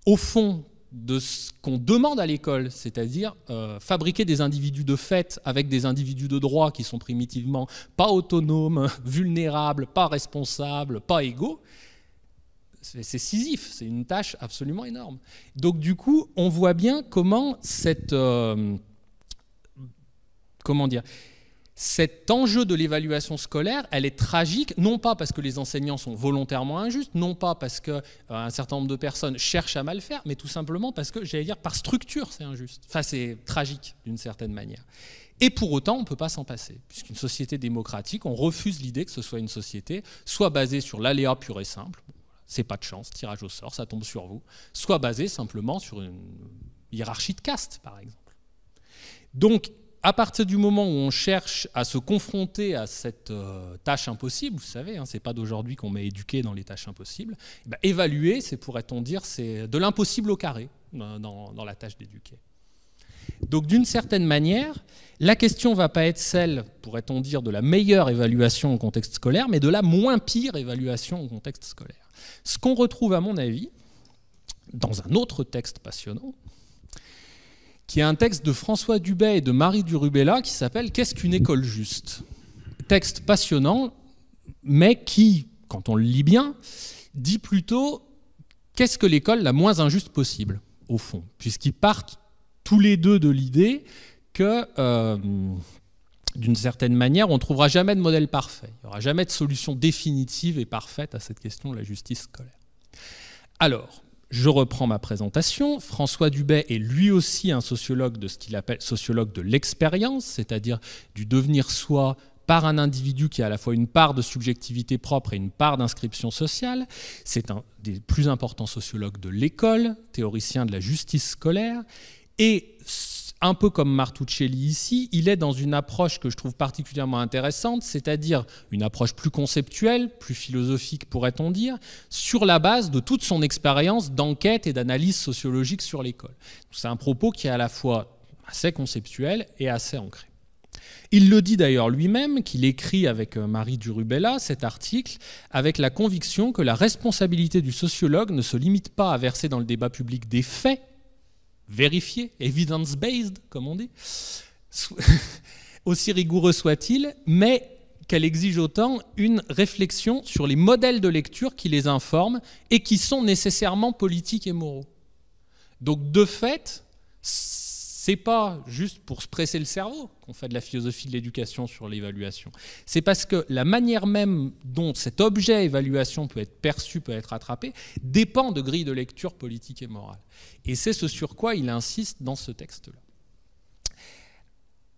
au fond, de ce qu'on demande à l'école, c'est-à-dire euh, fabriquer des individus de fait avec des individus de droit qui sont primitivement pas autonomes, [LAUGHS] vulnérables, pas responsables, pas égaux, c'est scisif, c'est une tâche absolument énorme. Donc du coup, on voit bien comment cette euh, comment dire cet enjeu de l'évaluation scolaire, elle est tragique, non pas parce que les enseignants sont volontairement injustes, non pas parce que euh, un certain nombre de personnes cherchent à mal faire, mais tout simplement parce que, j'allais dire, par structure, c'est injuste. Enfin, c'est tragique d'une certaine manière. Et pour autant, on ne peut pas s'en passer, puisqu'une société démocratique, on refuse l'idée que ce soit une société soit basée sur l'aléa pur et simple, c'est pas de chance, tirage au sort, ça tombe sur vous, soit basé simplement sur une hiérarchie de caste, par exemple. Donc, à partir du moment où on cherche à se confronter à cette euh, tâche impossible, vous savez, ce hein, c'est pas d'aujourd'hui qu'on met éduqué dans les tâches impossibles, eh ben, évaluer, c'est pourrait-on dire, c'est de l'impossible au carré dans, dans la tâche d'éduquer. Donc d'une certaine manière, la question ne va pas être celle, pourrait-on dire, de la meilleure évaluation au contexte scolaire, mais de la moins pire évaluation au contexte scolaire. Ce qu'on retrouve, à mon avis, dans un autre texte passionnant, qui est un texte de François Dubay et de Marie Durubella qui s'appelle Qu'est-ce qu'une école juste Texte passionnant, mais qui, quand on le lit bien, dit plutôt qu'est-ce que l'école la moins injuste possible, au fond, puisqu'ils partent tous les deux de l'idée que euh, d'une certaine manière, on ne trouvera jamais de modèle parfait. Il n'y aura jamais de solution définitive et parfaite à cette question de la justice scolaire. Alors, je reprends ma présentation. François Dubay est lui aussi un sociologue de ce qu'il appelle sociologue de l'expérience, c'est-à-dire du devenir soi par un individu qui a à la fois une part de subjectivité propre et une part d'inscription sociale. C'est un des plus importants sociologues de l'école, théoricien de la justice scolaire. Et un peu comme Martuccelli ici, il est dans une approche que je trouve particulièrement intéressante, c'est-à-dire une approche plus conceptuelle, plus philosophique pourrait-on dire, sur la base de toute son expérience d'enquête et d'analyse sociologique sur l'école. C'est un propos qui est à la fois assez conceptuel et assez ancré. Il le dit d'ailleurs lui-même, qu'il écrit avec euh, Marie Durubella cet article, avec la conviction que la responsabilité du sociologue ne se limite pas à verser dans le débat public des faits vérifié, evidence-based, comme on dit, [LAUGHS] aussi rigoureux soit-il, mais qu'elle exige autant une réflexion sur les modèles de lecture qui les informent et qui sont nécessairement politiques et moraux. Donc de fait, c'est pas juste pour se presser le cerveau qu'on fait de la philosophie de l'éducation sur l'évaluation. C'est parce que la manière même dont cet objet évaluation peut être perçu, peut être attrapé, dépend de grilles de lecture politique et morale. Et c'est ce sur quoi il insiste dans ce texte-là.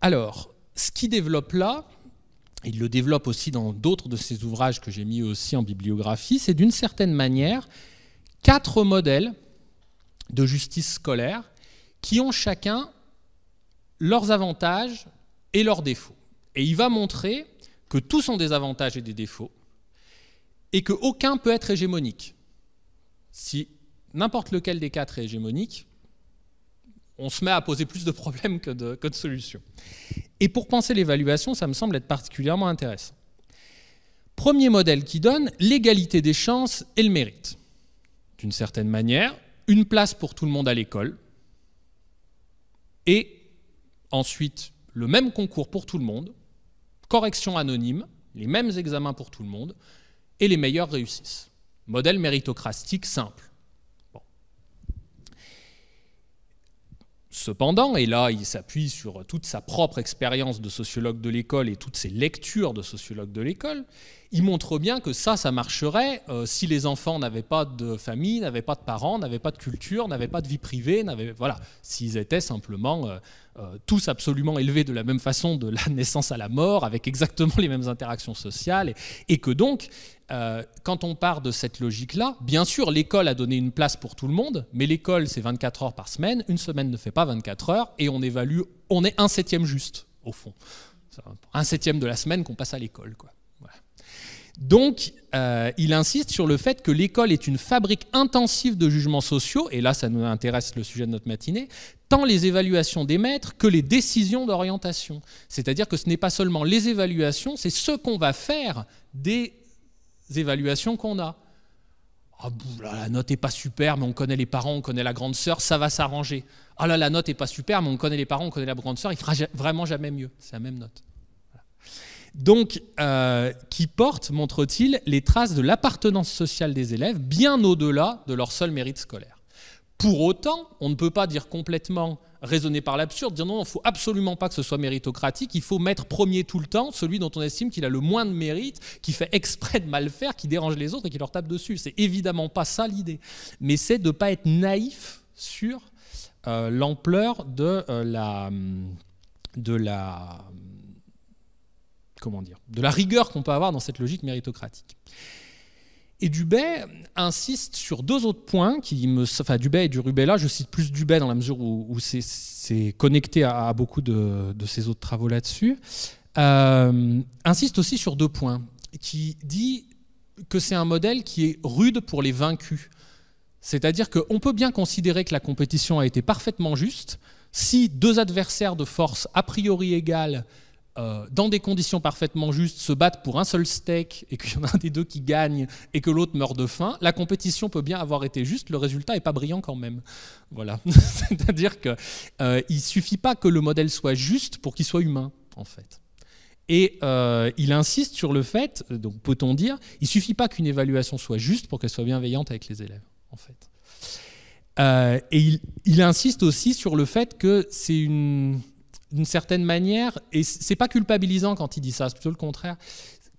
Alors, ce qu'il développe là, il le développe aussi dans d'autres de ses ouvrages que j'ai mis aussi en bibliographie, c'est d'une certaine manière quatre modèles de justice scolaire qui ont chacun leurs avantages et leurs défauts. Et il va montrer que tous ont des avantages et des défauts, et qu'aucun peut être hégémonique. Si n'importe lequel des quatre est hégémonique, on se met à poser plus de problèmes que de, que de solutions. Et pour penser l'évaluation, ça me semble être particulièrement intéressant. Premier modèle qui donne l'égalité des chances et le mérite. D'une certaine manière, une place pour tout le monde à l'école, et ensuite, le même concours pour tout le monde, correction anonyme, les mêmes examens pour tout le monde, et les meilleurs réussissent. Modèle méritocratique simple. Cependant, et là il s'appuie sur toute sa propre expérience de sociologue de l'école et toutes ses lectures de sociologue de l'école, il montre bien que ça, ça marcherait euh, si les enfants n'avaient pas de famille, n'avaient pas de parents, n'avaient pas de culture, n'avaient pas de vie privée, n'avaient, voilà, s'ils étaient simplement euh, euh, tous absolument élevés de la même façon de la [LAUGHS] naissance à la mort, avec exactement les mêmes interactions sociales, et, et que donc, quand on part de cette logique-là, bien sûr, l'école a donné une place pour tout le monde, mais l'école, c'est 24 heures par semaine, une semaine ne fait pas 24 heures, et on évalue, on est un septième juste, au fond. Un septième de la semaine qu'on passe à l'école, quoi. Donc, euh, il insiste sur le fait que l'école est une fabrique intensive de jugements sociaux, et là, ça nous intéresse le sujet de notre matinée, tant les évaluations des maîtres que les décisions d'orientation. C'est-à-dire que ce n'est pas seulement les évaluations, c'est ce qu'on va faire des évaluations qu'on a. Ah la note n'est pas super, mais on connaît les parents, on connaît la grande sœur, ça va s'arranger. Ah là, la note n'est pas super, mais on connaît les parents, on connaît la grande sœur, il fera vraiment jamais mieux. C'est la même note donc euh, qui porte, montre-t-il, les traces de l'appartenance sociale des élèves bien au-delà de leur seul mérite scolaire. Pour autant, on ne peut pas dire complètement raisonner par l'absurde, dire non, il ne faut absolument pas que ce soit méritocratique, il faut mettre premier tout le temps celui dont on estime qu'il a le moins de mérite, qui fait exprès de mal faire, qui dérange les autres et qui leur tape dessus. C'est évidemment pas ça l'idée, mais c'est de ne pas être naïf sur euh, l'ampleur de euh, la comment dire, de la rigueur qu'on peut avoir dans cette logique méritocratique. Et Dubé insiste sur deux autres points qui me. Enfin, Dubé et là, je cite plus Dubé dans la mesure où, c'est connecté à, beaucoup de, ses autres travaux là-dessus. Euh, insiste aussi sur deux points qui dit que c'est un modèle qui est rude pour les vaincus. C'est-à-dire qu'on peut bien considérer que la compétition a été parfaitement juste si deux adversaires de force a priori égales euh, dans des conditions parfaitement justes, se battent pour un seul steak et qu'il y en a un des deux qui gagne et que l'autre meurt de faim, la compétition peut bien avoir été juste, le résultat n'est pas brillant quand même. Voilà. [LAUGHS] C'est-à-dire qu'il euh, ne suffit pas que le modèle soit juste pour qu'il soit humain, en fait. Et euh, il insiste sur le fait, donc peut-on dire, il ne suffit pas qu'une évaluation soit juste pour qu'elle soit bienveillante avec les élèves, en fait. et il insiste aussi sur le fait que c'est une d'une certaine manière, et c'est pas culpabilisant quand il dit ça, c'est plutôt le contraire,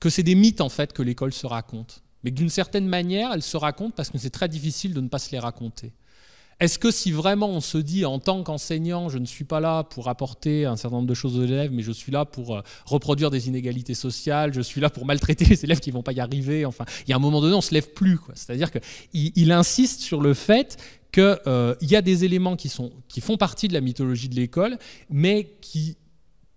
que c'est des mythes en fait que l'école se raconte. Mais d'une certaine manière, elle se raconte parce que c'est très difficile de ne pas se les raconter. Est-ce que si vraiment on se dit en tant qu'enseignant, je ne suis pas là pour apporter un certain nombre de choses aux élèves, mais je suis là pour euh, reproduire des inégalités sociales, je suis là pour maltraiter [LAUGHS] les élèves qui ne vont pas y arriver, enfin, il y a un moment donné, on se lève plus. C'est-à-dire qu'il il insiste sur le fait qu'il euh, y a des éléments qui, font partie de la mythologie de l'école, mais qui,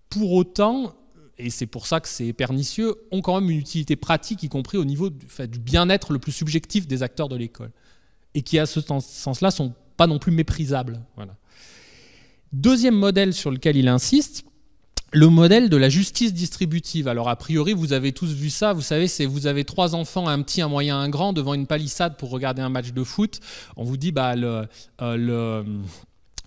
pour autant, et c'est pour ça que c'est pernicieux, ont quand même une utilité pratique, y compris au niveau du, du bien-être le plus subjectif des acteurs de l'école, et qui, à ce sens-là, sont pas non plus méprisables. Voilà. Deuxième modèle sur lequel il insiste, le modèle de la justice distributive. Alors a priori, vous avez tous vu ça, vous savez, c'est vous avez trois enfants, un petit, un moyen, un grand, devant une palissade pour regarder un match de foot. On vous dit, bah, le, euh, le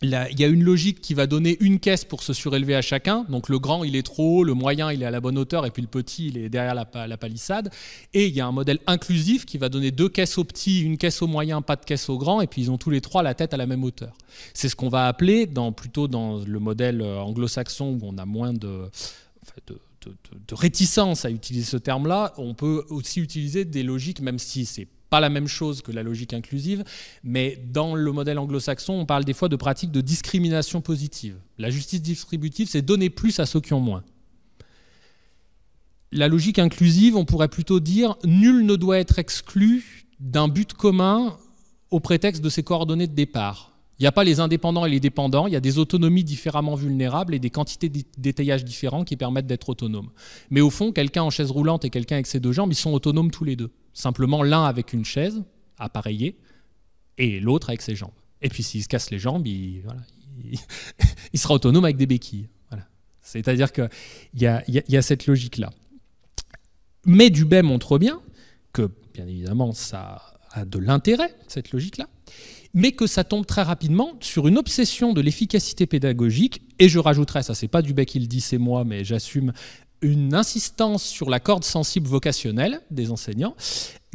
il y a une logique qui va donner une caisse pour se surélever à chacun. Donc le grand, il est trop haut, le moyen, il est à la bonne hauteur, et puis le petit, il est derrière la, palissade. Et il y a un modèle inclusif qui va donner deux caisses au petit, une caisse au moyen, pas de caisse au grand, et puis ils ont tous les trois la tête à la même hauteur. C'est ce qu'on va appeler, dans, plutôt dans le modèle euh, anglo-saxon, où on a moins de, de, réticence à utiliser ce terme-là, on peut aussi utiliser des logiques, même si c'est pas la même chose que la logique inclusive, mais dans le modèle anglo-saxon, on parle des fois de pratiques de discrimination positive. La justice distributive, c'est donner plus à ceux qui ont moins. La logique inclusive, on pourrait plutôt dire nul ne doit être exclu d'un but commun au prétexte de ses coordonnées de départ. Il n'y a pas les indépendants et les dépendants, il y a des autonomies différemment vulnérables et des quantités d'étayage différents qui permettent d'être autonomes. Mais au fond, quelqu'un en chaise roulante et quelqu'un avec ses deux jambes, ils sont autonomes tous les deux. Simplement l'un avec une chaise, appareillée, et l'autre avec ses jambes. Et puis s'il se casse les jambes, il, [LAUGHS] sera autonome avec des béquilles. Voilà. C'est-à-dire qu'il y a, cette logique-là. Mais Dubé montre bien que, bien évidemment, ça a de l'intérêt, cette logique-là, mais que ça tombe très rapidement sur une obsession de l'efficacité pédagogique, et je rajouterai, ça c'est pas Dubé qui le dit, c'est moi, mais j'assume, une insistance sur la corde sensible vocationnelle des enseignants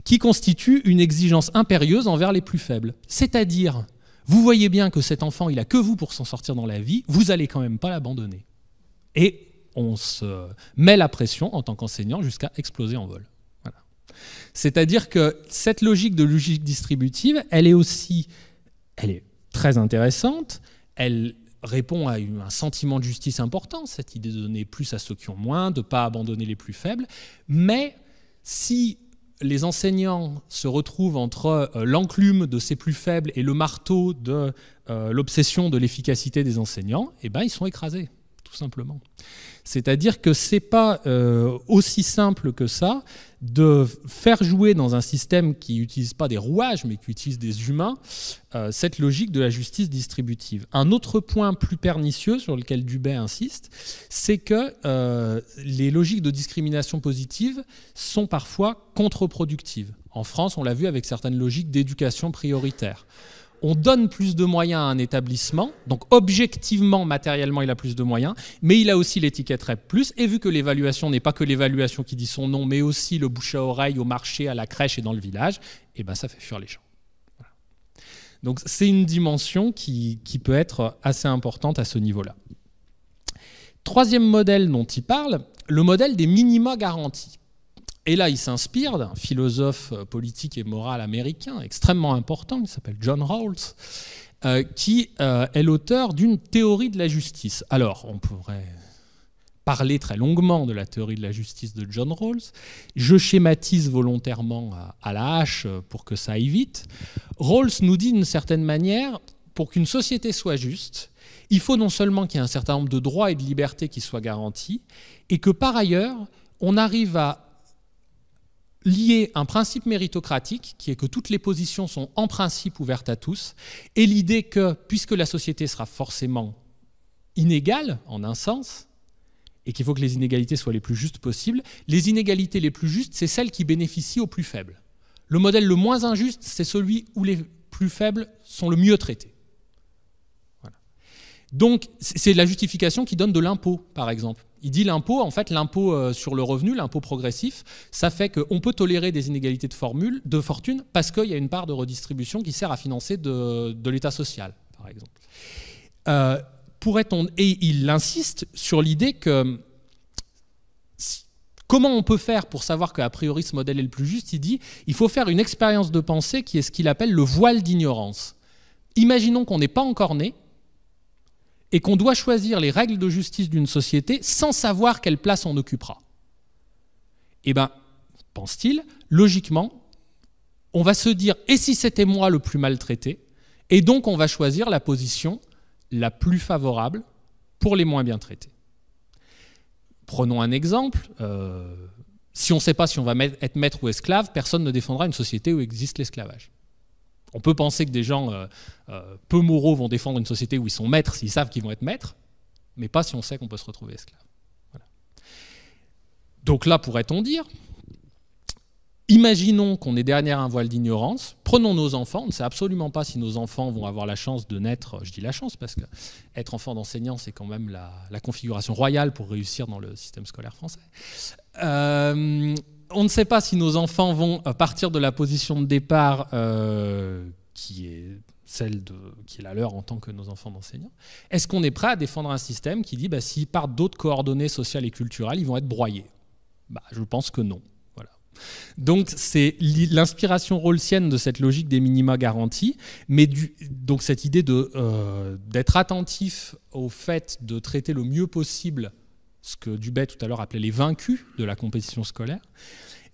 qui constitue une exigence impérieuse envers les plus faibles. C'est-à-dire, vous voyez bien que cet enfant, il a que vous pour s'en sortir dans la vie, vous allez quand même pas l'abandonner. Et on se met la pression en tant qu'enseignant jusqu'à exploser en vol. Voilà. C'est-à-dire que cette logique de logique distributive, elle est aussi elle est très intéressante, elle répond à un sentiment de justice important, cette idée de donner plus à ceux qui ont moins, de ne pas abandonner les plus faibles. Mais si les enseignants se retrouvent entre euh, l'enclume de ces plus faibles et le marteau de euh, l'obsession de l'efficacité des enseignants, eh ben, ils sont écrasés simplement. C'est-à-dire que c'est pas euh, aussi simple que ça de faire jouer dans un système qui n'utilise pas des rouages, mais qui utilise des humains, euh, cette logique de la justice distributive. Un autre point plus pernicieux sur lequel Dubé insiste, c'est que euh, les logiques de discrimination positive sont parfois contre-productives. En France, on l'a vu avec certaines logiques d'éducation prioritaire on donne plus de moyens à un établissement, donc objectivement, matériellement, il a plus de moyens, mais il a aussi l'étiquette REP+, et vu que l'évaluation n'est pas que l'évaluation qui dit son nom, mais aussi le bouche à oreille au marché, à la crèche et dans le village, eh ben ça fait fuir les gens. Donc c'est une dimension qui, qui peut être assez importante à ce niveau-là. Troisième modèle dont il parle, le modèle des minima garantis. Et là, il s'inspire d'un philosophe euh, politique et moral américain extrêmement important, il s'appelle John Rawls, euh, qui euh, est l'auteur d'une théorie de la justice. Alors, on pourrait parler très longuement de la théorie de la justice de John Rawls. Je schématise volontairement à, à la hache pour que ça aille vite. Rawls nous dit d'une certaine manière, pour qu'une société soit juste, il faut non seulement qu'il y ait un certain nombre de droits et de libertés qui soient garantis, et que par ailleurs, on arrive à lier un principe méritocratique, qui est que toutes les positions sont en principe ouvertes à tous, et l'idée que, puisque la société sera forcément inégale, en un sens, et qu'il faut que les inégalités soient les plus justes possibles, les inégalités les plus justes, c'est celles qui bénéficient aux plus faibles. Le modèle le moins injuste, c'est celui où les plus faibles sont le mieux traités. Donc, c'est la justification qui donne de l'impôt, par exemple. Il dit l'impôt, en fait, l'impôt euh, sur le revenu, l'impôt progressif, ça fait qu'on peut tolérer des inégalités de, formule, de fortune parce qu'il y a une part de redistribution qui sert à financer de, l'état social, par exemple. Euh, pourrait-on et il insiste sur l'idée que comment on peut faire pour savoir qu'a priori ce modèle est le plus juste Il dit il faut faire une expérience de pensée qui est ce qu'il appelle le voile d'ignorance. Imaginons qu'on n'est pas encore né et qu'on doit choisir les règles de justice d'une société sans savoir quelle place on occupera. Eh bien, pense-t-il, logiquement, on va se dire et si c'était moi le plus maltraité Et donc on va choisir la position la plus favorable pour les moins bien traités. Prenons un exemple. Euh, si on ne sait pas si on va être maître ou esclave, personne ne défendra une société où existe l'esclavage. On peut penser que des gens euh, euh, peu moraux vont défendre une société où ils sont maîtres s'ils savent qu'ils vont être maîtres, mais pas si on sait qu'on peut se retrouver esclave. Donc là, pourrait-on dire, imaginons qu'on est derrière un voile d'ignorance, prenons nos enfants, on ne sait absolument pas si nos enfants vont avoir la chance de naître, je dis la chance parce que être enfant d'enseignant, c'est quand même la, configuration royale pour réussir dans le système scolaire français. Euh, on ne sait pas si nos enfants vont euh, partir de la position de départ euh, qui est celle de, qui est la leur en tant que nos enfants d'enseignants. Est-ce qu'on est prêt à défendre un système qui dit bah, s'ils partent d'autres coordonnées sociales et culturelles, ils vont être broyés bah, Je pense que non. Voilà. Donc c'est l'inspiration rolsienne de cette logique des minima garantis, mais donc cette idée euh, d'être attentif au fait de traiter le mieux possible ce que Dubet tout à l'heure appelait les vaincus de la compétition scolaire.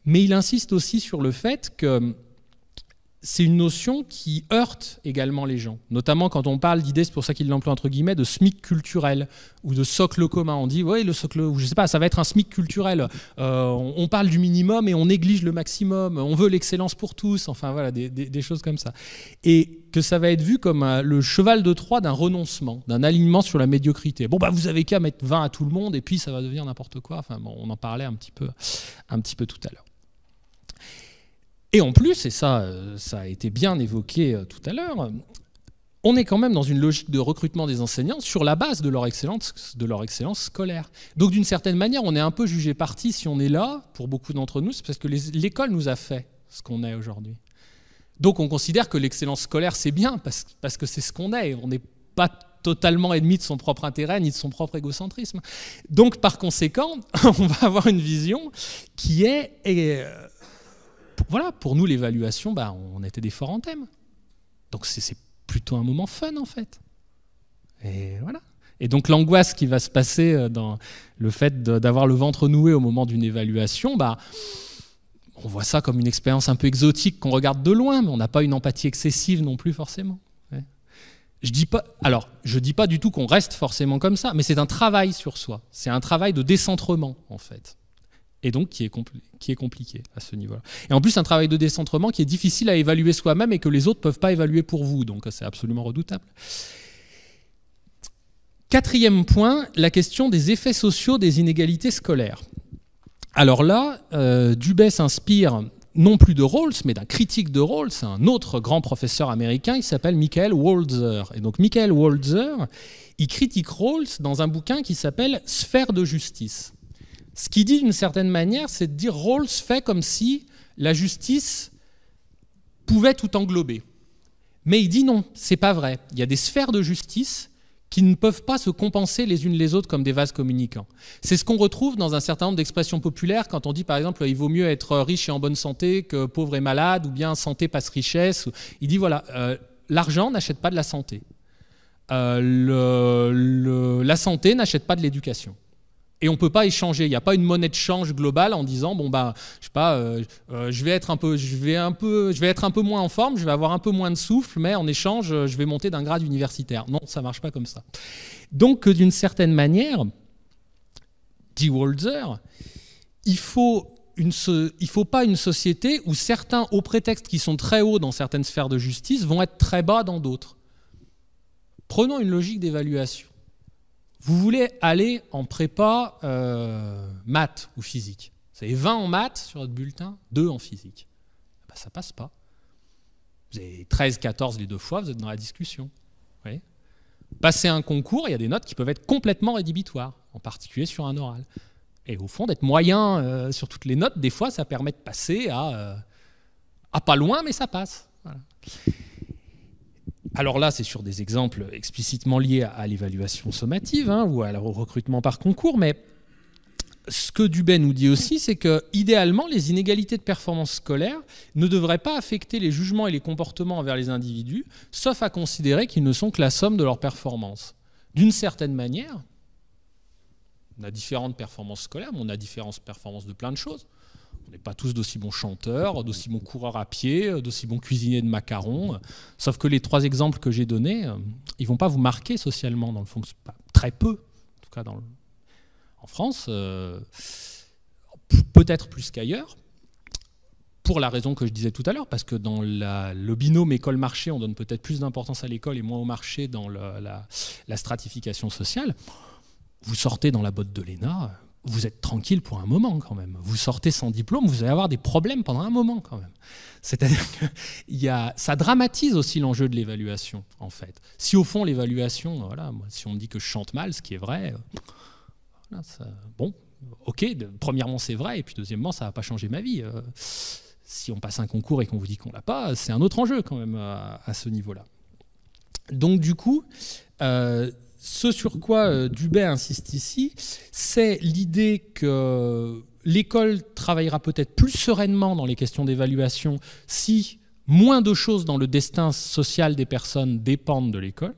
Mais il insiste aussi sur le fait que c'est une notion qui heurte également les gens, notamment quand on parle d'idées, c'est pour ça qu'il l'emploie entre guillemets, de SMIC culturel ou de socle commun. On dit, oui, le socle, ou je sais pas, ça va être un SMIC culturel. Euh, on, parle du minimum et on néglige le maximum. On veut l'excellence pour tous, enfin voilà, des, choses comme ça. Et que ça va être vu comme euh, le cheval de Troie d'un renoncement, d'un alignement sur la médiocrité. Bon, bah vous avez qu'à mettre 20 à tout le monde et puis ça va devenir n'importe quoi. Enfin on en parlait un petit peu, un petit peu tout à l'heure. Et en plus, et ça, euh, ça a été bien évoqué euh, tout à l'heure, on est quand même dans une logique de recrutement des enseignants sur la base de leur excellence, de leur excellence scolaire. Donc d'une certaine manière, on est un peu jugé parti si on est là, pour beaucoup d'entre nous, c'est parce que l'école nous a fait ce qu'on est aujourd'hui. Donc on considère que l'excellence scolaire, c'est bien, parce, parce que c'est ce qu'on est. On n'est pas totalement ennemi de son propre intérêt ni de son propre égocentrisme. Donc par conséquent, [LAUGHS] on va avoir une vision qui est euh, voilà, pour nous, l'évaluation, bah, on était des forts en thème. Donc c'est plutôt un moment fun, en fait. Et voilà. Et donc l'angoisse qui va se passer euh, dans le fait d'avoir le ventre noué au moment d'une évaluation, bah, on voit ça comme une expérience un peu exotique qu'on regarde de loin, mais on n'a pas une empathie excessive non plus forcément. Je dis pas, alors je dis pas du tout qu'on reste forcément comme ça, mais c'est un travail sur soi. C'est un travail de décentrement en fait et donc qui est, qui est compliqué à ce niveau-là. Et en plus, un travail de décentrement qui est difficile à évaluer soi-même et que les autres ne peuvent pas évaluer pour vous, donc c'est absolument redoutable. Quatrième point, la question des effets sociaux des inégalités scolaires. Alors là, euh, Dubé s'inspire non plus de Rawls, mais d'un critique de Rawls, un autre grand professeur américain, il s'appelle Michael Walzer. Et donc Michael Walzer, il critique Rawls dans un bouquin qui s'appelle Sphère de justice. Ce qu'il dit d'une certaine manière, c'est de dire Rawls fait comme si la justice pouvait tout englober. Mais il dit non, c'est pas vrai. Il y a des sphères de justice qui ne peuvent pas se compenser les unes les autres comme des vases communicants. C'est ce qu'on retrouve dans un certain nombre d'expressions populaires quand on dit par exemple il vaut mieux être riche et en bonne santé que pauvre et malade ou bien santé passe richesse. Il dit voilà, euh, l'argent n'achète pas de la santé. Euh, la santé n'achète pas de l'éducation et on peut pas échanger. Il n'y a pas une monnaie de change globale en disant bon bah je sais pas, euh, euh, je vais être un peu, je vais un peu, je vais être un peu moins en forme, je vais avoir un peu moins de souffle, mais en échange euh, je vais monter d'un grade universitaire. Non, ça marche pas comme ça. Donc d'une certaine manière, dit Walzer, il faut une il faut pas une société où certains au prétexte qui sont très hauts dans certaines sphères de justice vont être très bas dans d'autres. Prenons une logique d'évaluation. Vous voulez aller en prépa euh, maths ou physique. Vous avez 20 en maths sur votre bulletin, 2 en physique. Ça ah bah, ça passe pas. Vous avez 13, 14 les deux fois, vous êtes dans la discussion. Passer un concours, il y a des notes qui peuvent être complètement rédhibitoires, en particulier sur un oral. Et au fond, d'être moyen euh, sur toutes les notes, des fois, ça permet de passer à, euh, à pas loin, mais ça passe. Voilà alors là, c'est sur des exemples explicitement liés à, l'évaluation sommative hein, ou au recrutement par concours, mais ce que Dubé nous dit aussi, c'est que idéalement, les inégalités de performance scolaire ne devraient pas affecter les jugements et les comportements envers les individus, sauf à considérer qu'ils ne sont que la somme de leurs performances. D'une certaine manière, on a différentes performances scolaires, mais on a différentes performances de plein de choses. On n'est pas tous d'aussi bons chanteurs, d'aussi bons coureurs à pied, d'aussi bons cuisiniers de macarons. Sauf que les trois exemples que j'ai donnés, euh, ils vont pas vous marquer socialement, dans le fond, très peu, en tout cas dans en France, euh, peut-être plus qu'ailleurs, pour la raison que je disais tout à l'heure, parce que dans la, le binôme école-marché, on donne peut-être plus d'importance à l'école et moins au marché dans la, la stratification sociale. Vous sortez dans la botte de l'ENA, vous êtes tranquille pour un moment quand même. Vous sortez sans diplôme, vous allez avoir des problèmes pendant un moment quand même. C'est-à-dire que [LAUGHS] y a, ça dramatise aussi l'enjeu de l'évaluation, en fait. Si au fond l'évaluation, voilà, moi, si on me dit que je chante mal, ce qui est vrai, bon, ok, premièrement c'est vrai, et puis deuxièmement ça va pas changer ma vie. Euh, si on passe un concours et qu'on vous dit qu'on l'a pas, c'est un autre enjeu quand même à, ce niveau-là. Donc du coup, euh, ce sur quoi euh, Dubé insiste ici, c'est l'idée que l'école travaillera peut-être plus sereinement dans les questions d'évaluation si moins de choses dans le destin social des personnes dépendent de l'école,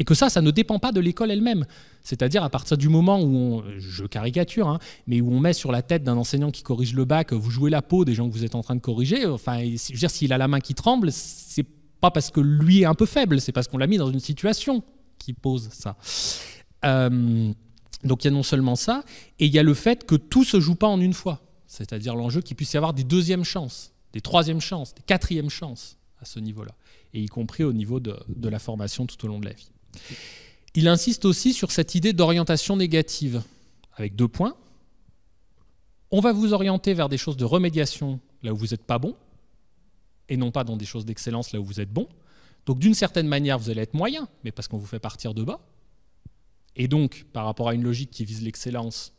et que ça, ça ne dépend pas de l'école elle-même. C'est-à-dire à partir du moment où on, je caricature, hein, mais où on met sur la tête d'un enseignant qui corrige le bac, vous jouez la peau des gens que vous êtes en train de corriger, enfin, je veux dire, s'il a la main qui tremble, c'est pas parce que lui est un peu faible, c'est parce qu'on l'a mis dans une situation pose ça. Euh, donc il y a non seulement ça, et il y a le fait que tout se joue pas en une fois. C'est-à-dire l'enjeu qu'il puisse y avoir des deuxièmes chances, des troisièmes chances, des quatrièmes chances à ce niveau-là, et y compris au niveau de, de, la formation tout au long de la vie. Il insiste aussi sur cette idée d'orientation négative, avec deux points. On va vous orienter vers des choses de remédiation là où vous n'êtes pas bon, et non pas dans des choses d'excellence là où vous êtes bon. Donc d'une certaine manière, vous allez être moyen, mais parce qu'on vous fait partir de bas. Et donc, par rapport à une logique qui vise l'excellence,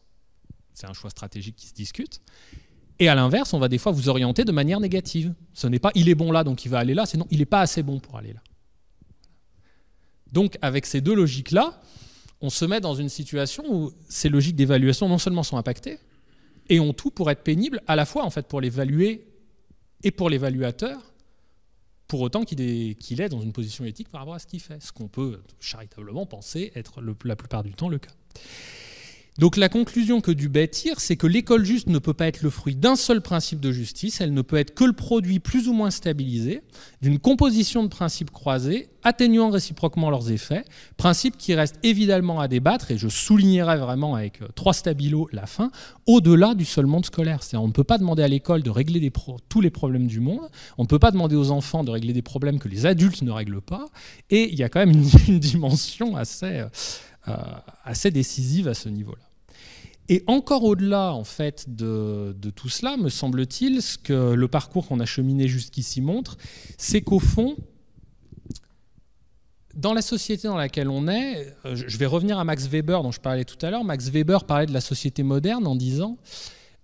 c'est un choix stratégique qui se discute. Et à l'inverse, on va des fois vous orienter de manière négative. Ce n'est pas il est bon là, donc il va aller là, c'est non, il n'est pas assez bon pour aller là. Donc avec ces deux logiques-là, on se met dans une situation où ces logiques d'évaluation non seulement sont impactées, et ont tout pour être pénibles à la fois en fait pour l'évaluer et pour l'évaluateur, pour autant qu'il est, dans une position éthique par rapport à ce qu'il fait, ce qu'on peut charitablement penser être la plupart du temps le cas. Donc la conclusion que Dubé tire, c'est que l'école juste ne peut pas être le fruit d'un seul principe de justice, elle ne peut être que le produit plus ou moins stabilisé d'une composition de principes croisés, atténuant réciproquement leurs effets, principes qui restent évidemment à débattre, et je soulignerai vraiment avec euh, trois stabilos la fin, au-delà du seul monde scolaire. cest on ne peut pas demander à l'école de régler tous les problèmes du monde, on ne peut pas demander aux enfants de régler des problèmes que les adultes ne règlent pas, et il y a quand même une, [LAUGHS] dimension assez... Euh, euh, assez décisive à ce niveau-là. Et encore au-delà en fait de, tout cela, me semble-t-il, ce que le parcours qu'on a cheminé jusqu'ici montre, c'est qu'au fond, dans la société dans laquelle on est, euh, je vais revenir à Max Weber dont je parlais tout à l'heure. Max Weber parlait de la société moderne en disant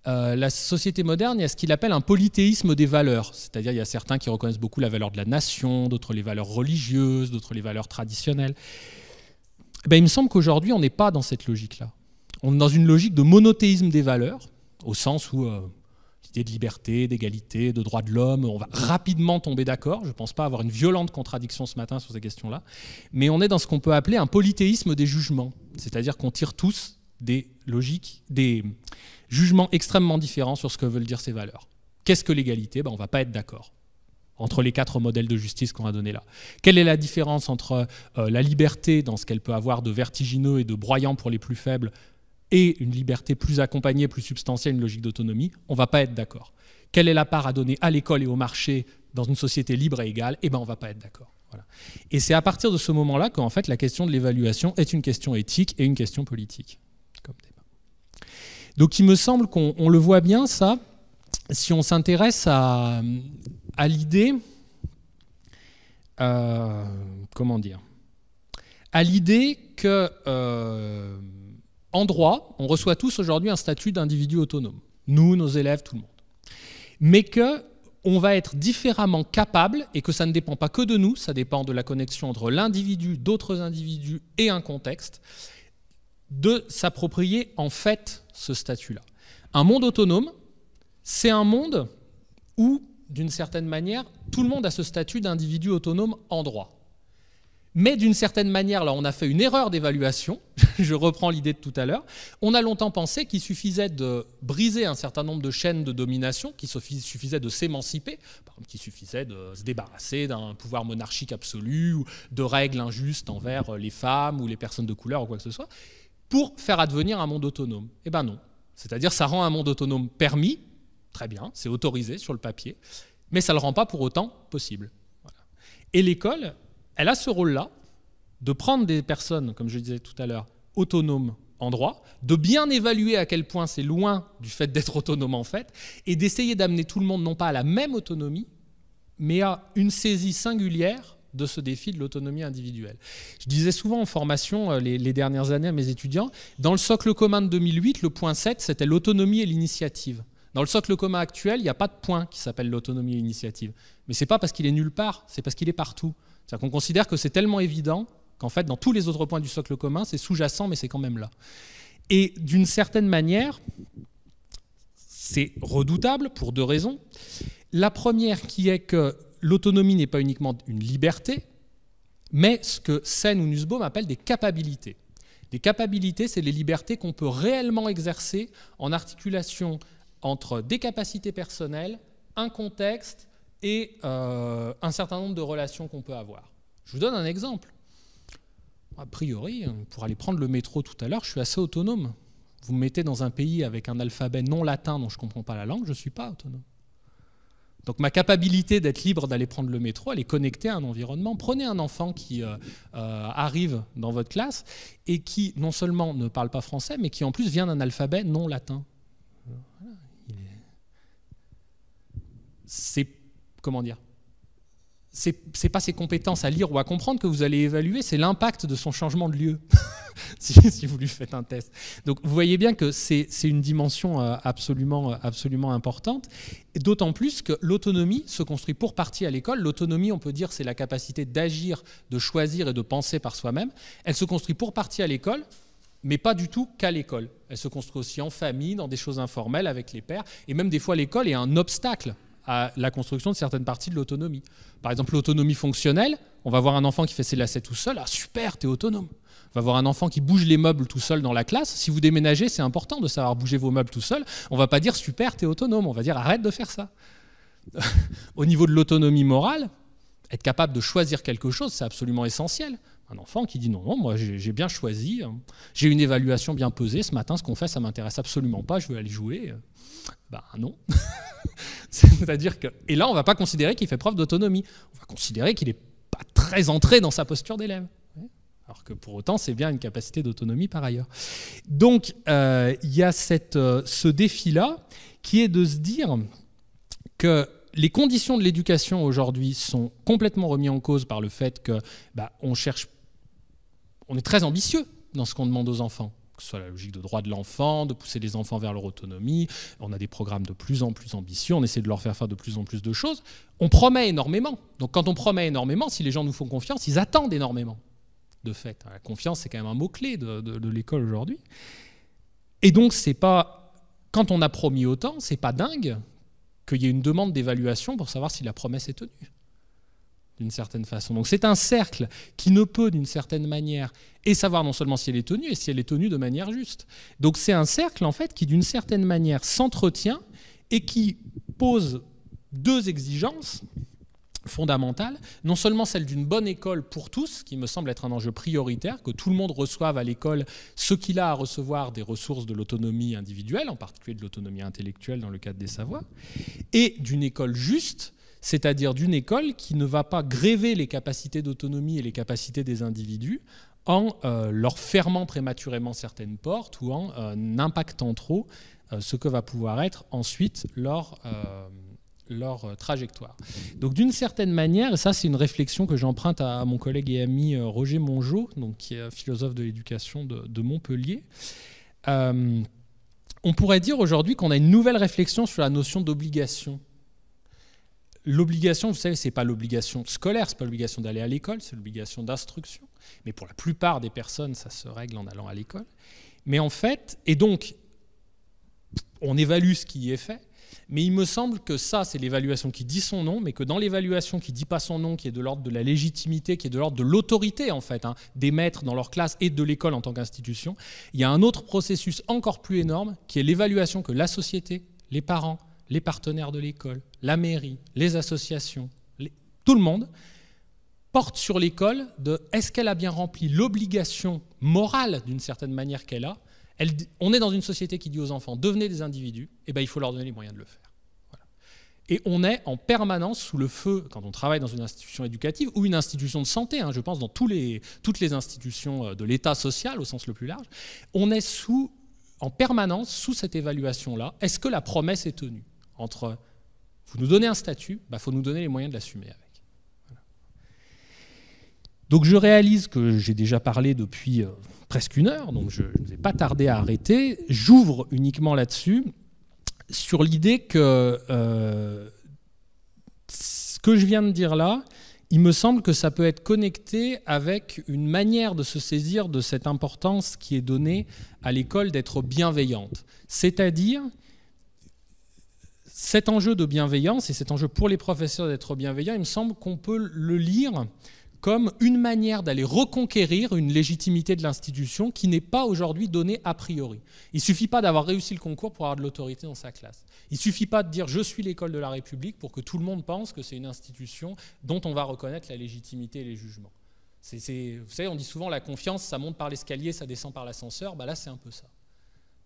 euh, la société moderne, il y a ce qu'il appelle un polythéisme des valeurs. C'est-à-dire, il y a certains qui reconnaissent beaucoup la valeur de la nation, d'autres les valeurs religieuses, d'autres les valeurs traditionnelles. Eh ben, il me semble qu'aujourd'hui, on n'est pas dans cette logique-là. On est dans une logique de monothéisme des valeurs, au sens où euh, l'idée de liberté, d'égalité, de droit de l'homme, on va rapidement tomber d'accord. Je ne pense pas avoir une violente contradiction ce matin sur ces questions-là. Mais on est dans ce qu'on peut appeler un polythéisme des jugements, c'est-à-dire qu'on tire tous des logiques, des jugements extrêmement différents sur ce que veulent dire ces valeurs. Qu'est-ce que l'égalité ben, On ne va pas être d'accord entre les quatre modèles de justice qu'on a donnés là. Quelle est la différence entre euh, la liberté, dans ce qu'elle peut avoir de vertigineux et de broyant pour les plus faibles, et une liberté plus accompagnée, plus substantielle, une logique d'autonomie On ne va pas être d'accord. Quelle est la part à donner à l'école et au marché dans une société libre et égale Eh bien, on ne va pas être d'accord. Et c'est à partir de ce moment-là qu'en fait, la question de l'évaluation est une question éthique et une question politique. Donc il me semble qu'on le voit bien, ça, si on s'intéresse à à l'idée, euh, comment dire, à l'idée que, euh, en droit, on reçoit tous aujourd'hui un statut d'individu autonome. Nous, nos élèves, tout le monde. Mais que on va être différemment capable et que ça ne dépend pas que de nous, ça dépend de la connexion entre l'individu, d'autres individus et un contexte, de s'approprier en fait ce statut-là. Un monde autonome, c'est un monde où d'une certaine manière, tout le monde a ce statut d'individu autonome en droit. Mais d'une certaine manière, là, on a fait une erreur d'évaluation. [LAUGHS] Je reprends l'idée de tout à l'heure. On a longtemps pensé qu'il suffisait de briser un certain nombre de chaînes de domination, qu'il suffisait de s'émanciper, qu'il suffisait de se débarrasser d'un pouvoir monarchique absolu ou de règles injustes envers euh, les femmes ou les personnes de couleur ou quoi que ce soit, pour faire advenir un monde autonome. Eh bien non. C'est-à-dire, ça rend un monde autonome permis, Très bien, c'est autorisé sur le papier, mais ça ne le rend pas pour autant possible. Et l'école, elle a ce rôle-là de prendre des personnes, comme je disais tout à l'heure, autonomes en droit, de bien évaluer à quel point c'est loin du fait d'être autonome en fait, et d'essayer d'amener tout le monde non pas à la même autonomie, mais à une saisie singulière de ce défi de l'autonomie individuelle. Je disais souvent en formation euh, les, dernières années à mes étudiants, dans le socle commun de 2008, le point 7, c'était l'autonomie et l'initiative. Dans le socle commun actuel, il n'y a pas de point qui s'appelle l'autonomie et l'initiative. Mais ce n'est pas parce qu'il est nulle part, c'est parce qu'il est partout. C'est-à-dire qu'on considère que c'est tellement évident qu'en fait, dans tous les autres points du socle commun, c'est sous-jacent, mais c'est quand même là. Et d'une certaine manière, c'est redoutable pour deux raisons. La première qui est que l'autonomie n'est pas uniquement une liberté, mais ce que Sen ou Nussbaum appellent des capacités. Des capacités, c'est les libertés qu'on peut réellement exercer en articulation entre des capacités personnelles, un contexte et euh, un certain nombre de relations qu'on peut avoir. Je vous donne un exemple. A priori, pour aller prendre le métro tout à l'heure, je suis assez autonome. Vous me mettez dans un pays avec un alphabet non latin dont je ne comprends pas la langue, je ne suis pas autonome. Donc ma capacité d'être libre d'aller prendre le métro, elle est connectée à un environnement. Prenez un enfant qui euh, euh, arrive dans votre classe et qui non seulement ne parle pas français, mais qui en plus vient d'un alphabet non latin. Voilà c'est comment dire c'est pas ses compétences à lire ou à comprendre que vous allez évaluer, c'est l'impact de son changement de lieu, [LAUGHS] si, vous lui faites un test. Donc vous voyez bien que c'est une dimension euh, absolument, euh, absolument importante, d'autant plus que l'autonomie se construit pour partie à l'école. L'autonomie, on peut dire, c'est la capacité d'agir, de choisir et de penser par soi-même. Elle se construit pour partie à l'école, mais pas du tout qu'à l'école. Elle se construit aussi en famille, dans des choses informelles, avec les pères, et même des fois l'école est un obstacle à la construction de certaines parties de l'autonomie. Par exemple, l'autonomie fonctionnelle, on va voir un enfant qui fait ses lacets tout seul, ah super, t'es autonome. On va voir un enfant qui bouge les meubles tout seul dans la classe. Si vous déménagez, c'est important de savoir bouger vos meubles tout seul. On va pas dire super, t'es autonome, on va dire arrête de faire ça. [LAUGHS] Au niveau de l'autonomie morale, être capable de choisir quelque chose, c'est absolument essentiel. Un enfant qui dit non, non, moi j'ai bien choisi, hein. j'ai une évaluation bien pesée, ce matin ce qu'on fait ça m'intéresse absolument pas, je veux aller jouer. Ben non. [LAUGHS] C'est-à-dire que. Et là, on ne va pas considérer qu'il fait preuve d'autonomie. On va considérer qu'il n'est pas très entré dans sa posture d'élève. Alors que pour autant, c'est bien une capacité d'autonomie par ailleurs. Donc, euh, il y a euh, ce défi-là qui est de se dire que les conditions de l'éducation aujourd'hui sont complètement remises en cause par le fait que bah, on cherche, on est très ambitieux dans ce qu'on demande aux enfants que ce soit la logique de droit de l'enfant, de pousser les enfants vers leur autonomie. On a des programmes de plus en plus ambitieux, on essaie de leur faire faire de plus en plus de choses. On promet énormément. Donc quand on promet énormément, si les gens nous font confiance, ils attendent énormément, de fait. Hein, la confiance, c'est quand même un mot-clé de, l'école aujourd'hui. Et donc, c'est pas. Quand on a promis autant, c'est pas dingue qu'il y ait une demande d'évaluation pour savoir si la promesse est tenue d'une certaine façon. Donc c'est un cercle qui ne peut, d'une certaine manière, et savoir non seulement si elle est tenue, et si elle est tenue de manière juste. Donc c'est un cercle, en fait, qui, d'une certaine manière, s'entretient et qui pose deux exigences fondamentales, non seulement celle d'une bonne école pour tous, qui me semble être un enjeu prioritaire, que tout le monde reçoive à l'école ce qu'il a à recevoir des ressources de l'autonomie individuelle, en particulier de l'autonomie intellectuelle dans le cadre des savoirs, et d'une école juste c'est-à-dire d'une école qui ne va pas gréver les capacités d'autonomie et les capacités des individus en euh, leur fermant prématurément certaines portes ou en euh, impactant trop euh, ce que va pouvoir être ensuite leur, leur trajectoire. Donc d'une certaine manière, et ça c'est une réflexion que j'emprunte à, mon collègue et ami Roger Mongeau, donc, qui est philosophe de l'éducation de, de, Montpellier, on pourrait dire aujourd'hui qu'on a une nouvelle réflexion sur la notion d'obligation l'obligation, vous savez, ce n'est pas l'obligation scolaire, c'est pas l'obligation d'aller à l'école, c'est l'obligation d'instruction. Mais pour la plupart des personnes, ça se règle en allant à l'école. Mais en fait, et donc, on évalue ce qui est fait. Mais il me semble que ça, c'est l'évaluation qui dit son nom, mais que dans l'évaluation qui dit pas son nom, qui est de l'ordre de la légitimité, qui est de l'ordre de l'autorité, en fait, hein, des maîtres dans leur classe et de l'école en tant qu'institution, il y a un autre processus encore plus énorme, qui est l'évaluation que la société, les parents, les partenaires de l'école, la mairie, les associations, tout le monde, porte sur l'école de est-ce qu'elle a bien rempli l'obligation morale d'une certaine manière qu'elle a. Elle, on est dans une société qui dit aux enfants devenez des individus, et eh ben il faut leur donner les moyens de le faire. Et on est en permanence sous le feu quand on travaille dans une institution éducative ou une institution de santé. Hein, je pense dans tous les, toutes les institutions euh, de l'État social au sens le plus large, on est sous en permanence sous cette évaluation là. Est-ce que la promesse est tenue entre vous nous donnez un statut, il bah, faut nous donner les moyens de l'assumer avec. Donc je réalise que j'ai déjà parlé depuis euh, presque une heure, donc je ne vais pas tarder à arrêter. J'ouvre uniquement là-dessus, sur l'idée que euh, ce que je viens de dire là, il me semble que ça peut être connecté avec une manière de se saisir de cette importance qui est donnée à l'école d'être bienveillante. C'est-à-dire cet enjeu de bienveillance et cet enjeu pour les professeurs d'être bienveillants, il me semble qu'on peut le lire comme une manière d'aller reconquérir une légitimité de l'institution qui n'est pas aujourd'hui donnée a priori. Il ne suffit pas d'avoir réussi le concours pour avoir de l'autorité dans sa classe. Il ne suffit pas de dire je suis l'école de la République pour que tout le monde pense que c'est une institution dont on va reconnaître la légitimité et les jugements. vous savez, on dit souvent la confiance, ça monte par l'escalier, ça descend par l'ascenseur. Bah là, c'est un peu ça.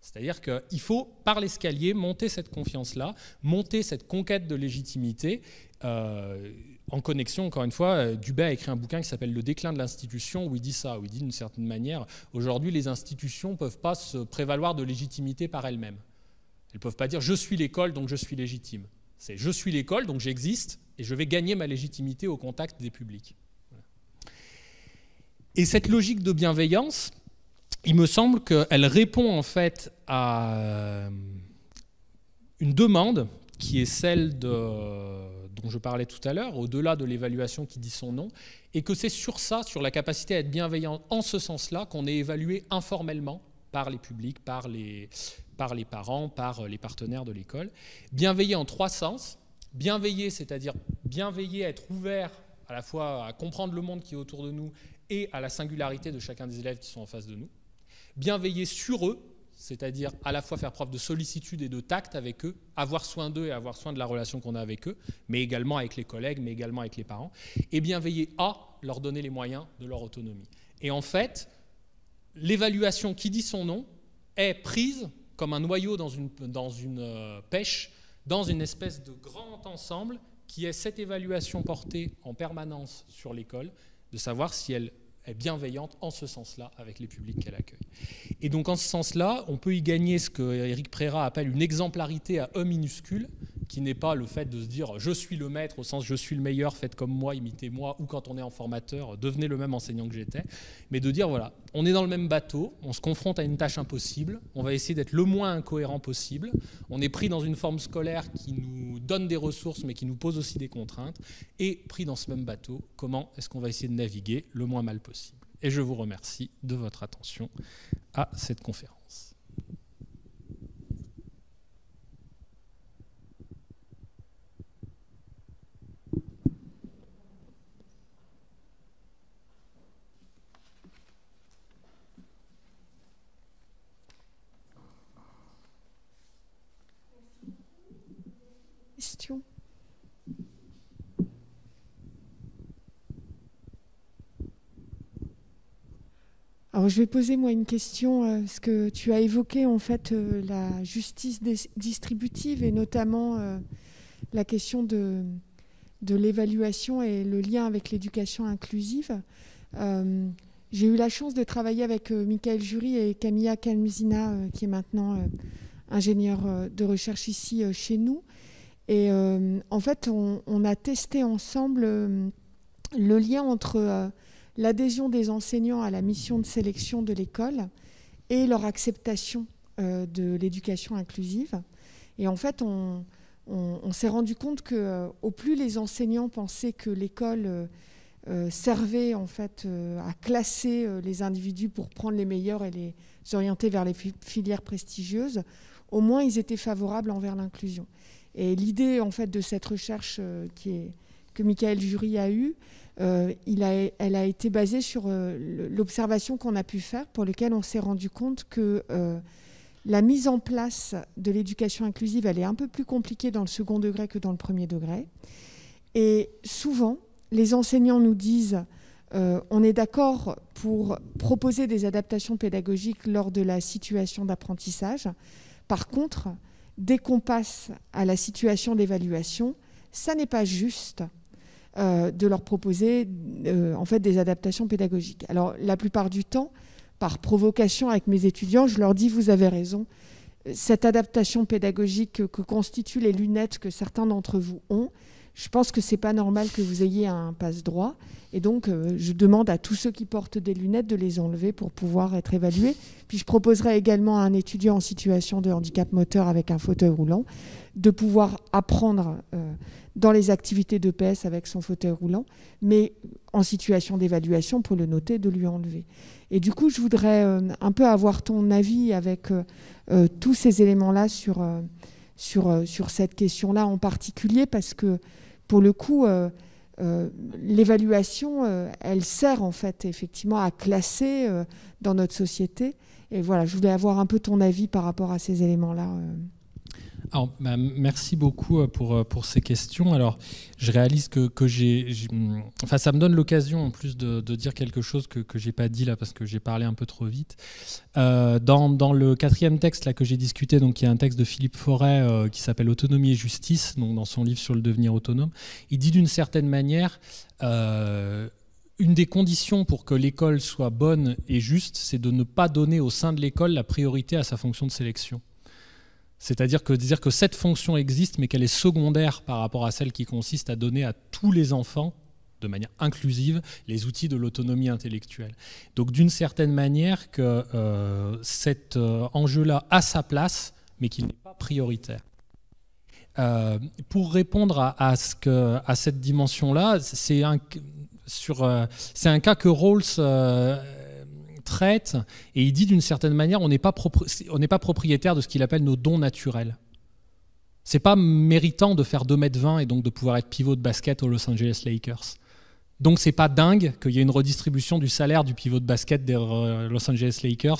C'est-à-dire qu'il faut, par l'escalier, monter cette confiance-là, monter cette conquête de légitimité, euh, en connexion, encore une fois, euh, Dubé a écrit un bouquin qui s'appelle Le déclin de l'institution, où il dit ça, où il dit d'une certaine manière, aujourd'hui, les institutions ne peuvent pas se prévaloir de légitimité par elles-mêmes. Elles ne peuvent pas dire je suis l'école, donc je suis légitime. C'est je suis l'école, donc j'existe, et je vais gagner ma légitimité au contact des publics. Et cette logique de bienveillance, il me semble qu'elle répond en fait à euh, une demande qui est celle de, dont je parlais tout à l'heure, au-delà de l'évaluation qui dit son nom, et que c'est sur ça, sur la capacité à être bienveillant en ce sens-là, qu'on est évalué informellement par les publics, par les, parents, par euh, les partenaires de l'école. Bienveillé en trois sens. Bienveiller, c'est-à-dire bienveiller à être ouvert à la fois à comprendre le monde qui est autour de nous et à la singularité de chacun des élèves qui sont en face de nous. Bien veiller sur eux, c'est-à-dire à la fois faire preuve de sollicitude et de tact avec eux, avoir soin d'eux et avoir soin de la relation qu'on a avec eux, mais également avec les collègues, mais également avec les parents, et bien veiller à leur donner les moyens de leur autonomie. Et en fait, l'évaluation qui dit son nom est prise comme un noyau dans une, dans une euh, pêche, dans une espèce de grand ensemble qui est cette évaluation portée en permanence sur l'école, de savoir si elle est bienveillante en ce sens-là avec les publics qu'elle accueille. Et donc en ce sens-là, on peut y gagner ce que Eric Préra appelle une exemplarité à E minuscule, qui n'est pas le fait de se dire je suis le maître au sens je suis le meilleur, faites comme moi, imitez-moi, ou quand on est en formateur, devenez le même enseignant que j'étais, mais de dire voilà, on est dans le même bateau, on se confronte à une tâche impossible, on va essayer d'être le moins incohérent possible, on est pris dans une forme scolaire qui nous donne des ressources mais qui nous pose aussi des contraintes, et pris dans ce même bateau, comment est-ce qu'on va essayer de naviguer le moins mal possible Et je vous remercie de votre attention à cette conférence.
Alors je vais poser moi une question, euh, ce que tu as évoqué en fait euh, la justice distributive et notamment euh, la question de, l'évaluation et le lien avec l'éducation inclusive. J'ai eu la chance de travailler avec Michael Jury et Camilla Kalmusina, qui est maintenant ingénieur de recherche ici chez nous. Et euh, en fait, on, a testé ensemble euh, le lien entre euh, l'adhésion des enseignants à la mission de sélection de l'école et leur acceptation de l'éducation inclusive. Et en fait, on, on s'est rendu compte que au plus les enseignants pensaient que l'école servait en fait à classer les individus pour prendre les meilleurs et les orienter vers les filières prestigieuses, au moins ils étaient favorables envers l'inclusion. Et l'idée en fait de cette recherche euh, qui est, que Michael Jury a eue, euh, il a, elle a été basée sur euh, l'observation qu'on a pu faire, pour laquelle on s'est rendu compte que la mise en place de l'éducation inclusive, elle est un peu plus compliquée dans le second degré que dans le premier degré. Et souvent, les enseignants nous disent, on est d'accord pour proposer des adaptations pédagogiques lors de la situation d'apprentissage. Par contre, dès qu'on passe à la situation d'évaluation, ça n'est pas juste euh, de leur proposer euh, en fait des adaptations pédagogiques. Alors la plupart du temps, par provocation avec mes étudiants, je leur dis vous avez raison. Cette adaptation pédagogique que constituent les lunettes que certains d'entre vous ont, je pense que c'est pas normal que vous ayez un passe droit. Et donc, euh, je demande à tous ceux qui portent des lunettes de les enlever pour pouvoir être évalués. Puis, je proposerai également à un étudiant en situation de handicap moteur avec un fauteuil roulant de pouvoir apprendre euh, dans les activités de avec son fauteuil roulant, mais en situation d'évaluation pour le noter, de lui enlever. Et du coup, je voudrais euh, un peu avoir ton avis avec tous ces éléments-là sur, sur, sur cette question-là en particulier, parce que pour le coup, euh, euh, l'évaluation, euh, elle sert en fait effectivement à classer dans notre société. Et voilà, je voulais avoir un peu ton avis par rapport à ces éléments-là.
Alors, bah, merci beaucoup euh, pour, euh, pour ces questions. Alors, je réalise que, j'ai, mm, Enfin, ça me donne l'occasion en plus de, dire quelque chose que je n'ai pas dit là parce que j'ai parlé un peu trop vite. Euh, dans, le quatrième texte là, que j'ai discuté, donc, y a un texte de Philippe Forêt qui s'appelle Autonomie et justice, donc, dans son livre sur le devenir autonome, il dit d'une certaine manière. une des conditions pour que l'école soit bonne et juste, c'est de ne pas donner au sein de l'école la priorité à sa fonction de sélection. C'est-à-dire que dire que cette fonction existe, mais qu'elle est secondaire par rapport à celle qui consiste à donner à tous les enfants, de manière inclusive, les outils de l'autonomie intellectuelle. Donc d'une certaine manière que euh, cet euh, enjeu-là a sa place, mais qu'il n'est pas prioritaire. Euh, pour répondre à, ce que, à cette dimension-là, c'est un, sur, c'est un cas que Rawls et il dit d'une certaine manière, on n'est pas, on pas propriétaire de ce qu'il appelle nos dons naturels. C'est pas méritant de faire 2m20 et donc de pouvoir être pivot de basket aux Los Angeles Lakers. Donc c'est pas dingue qu'il y ait une redistribution du salaire du pivot de basket des euh, Los Angeles Lakers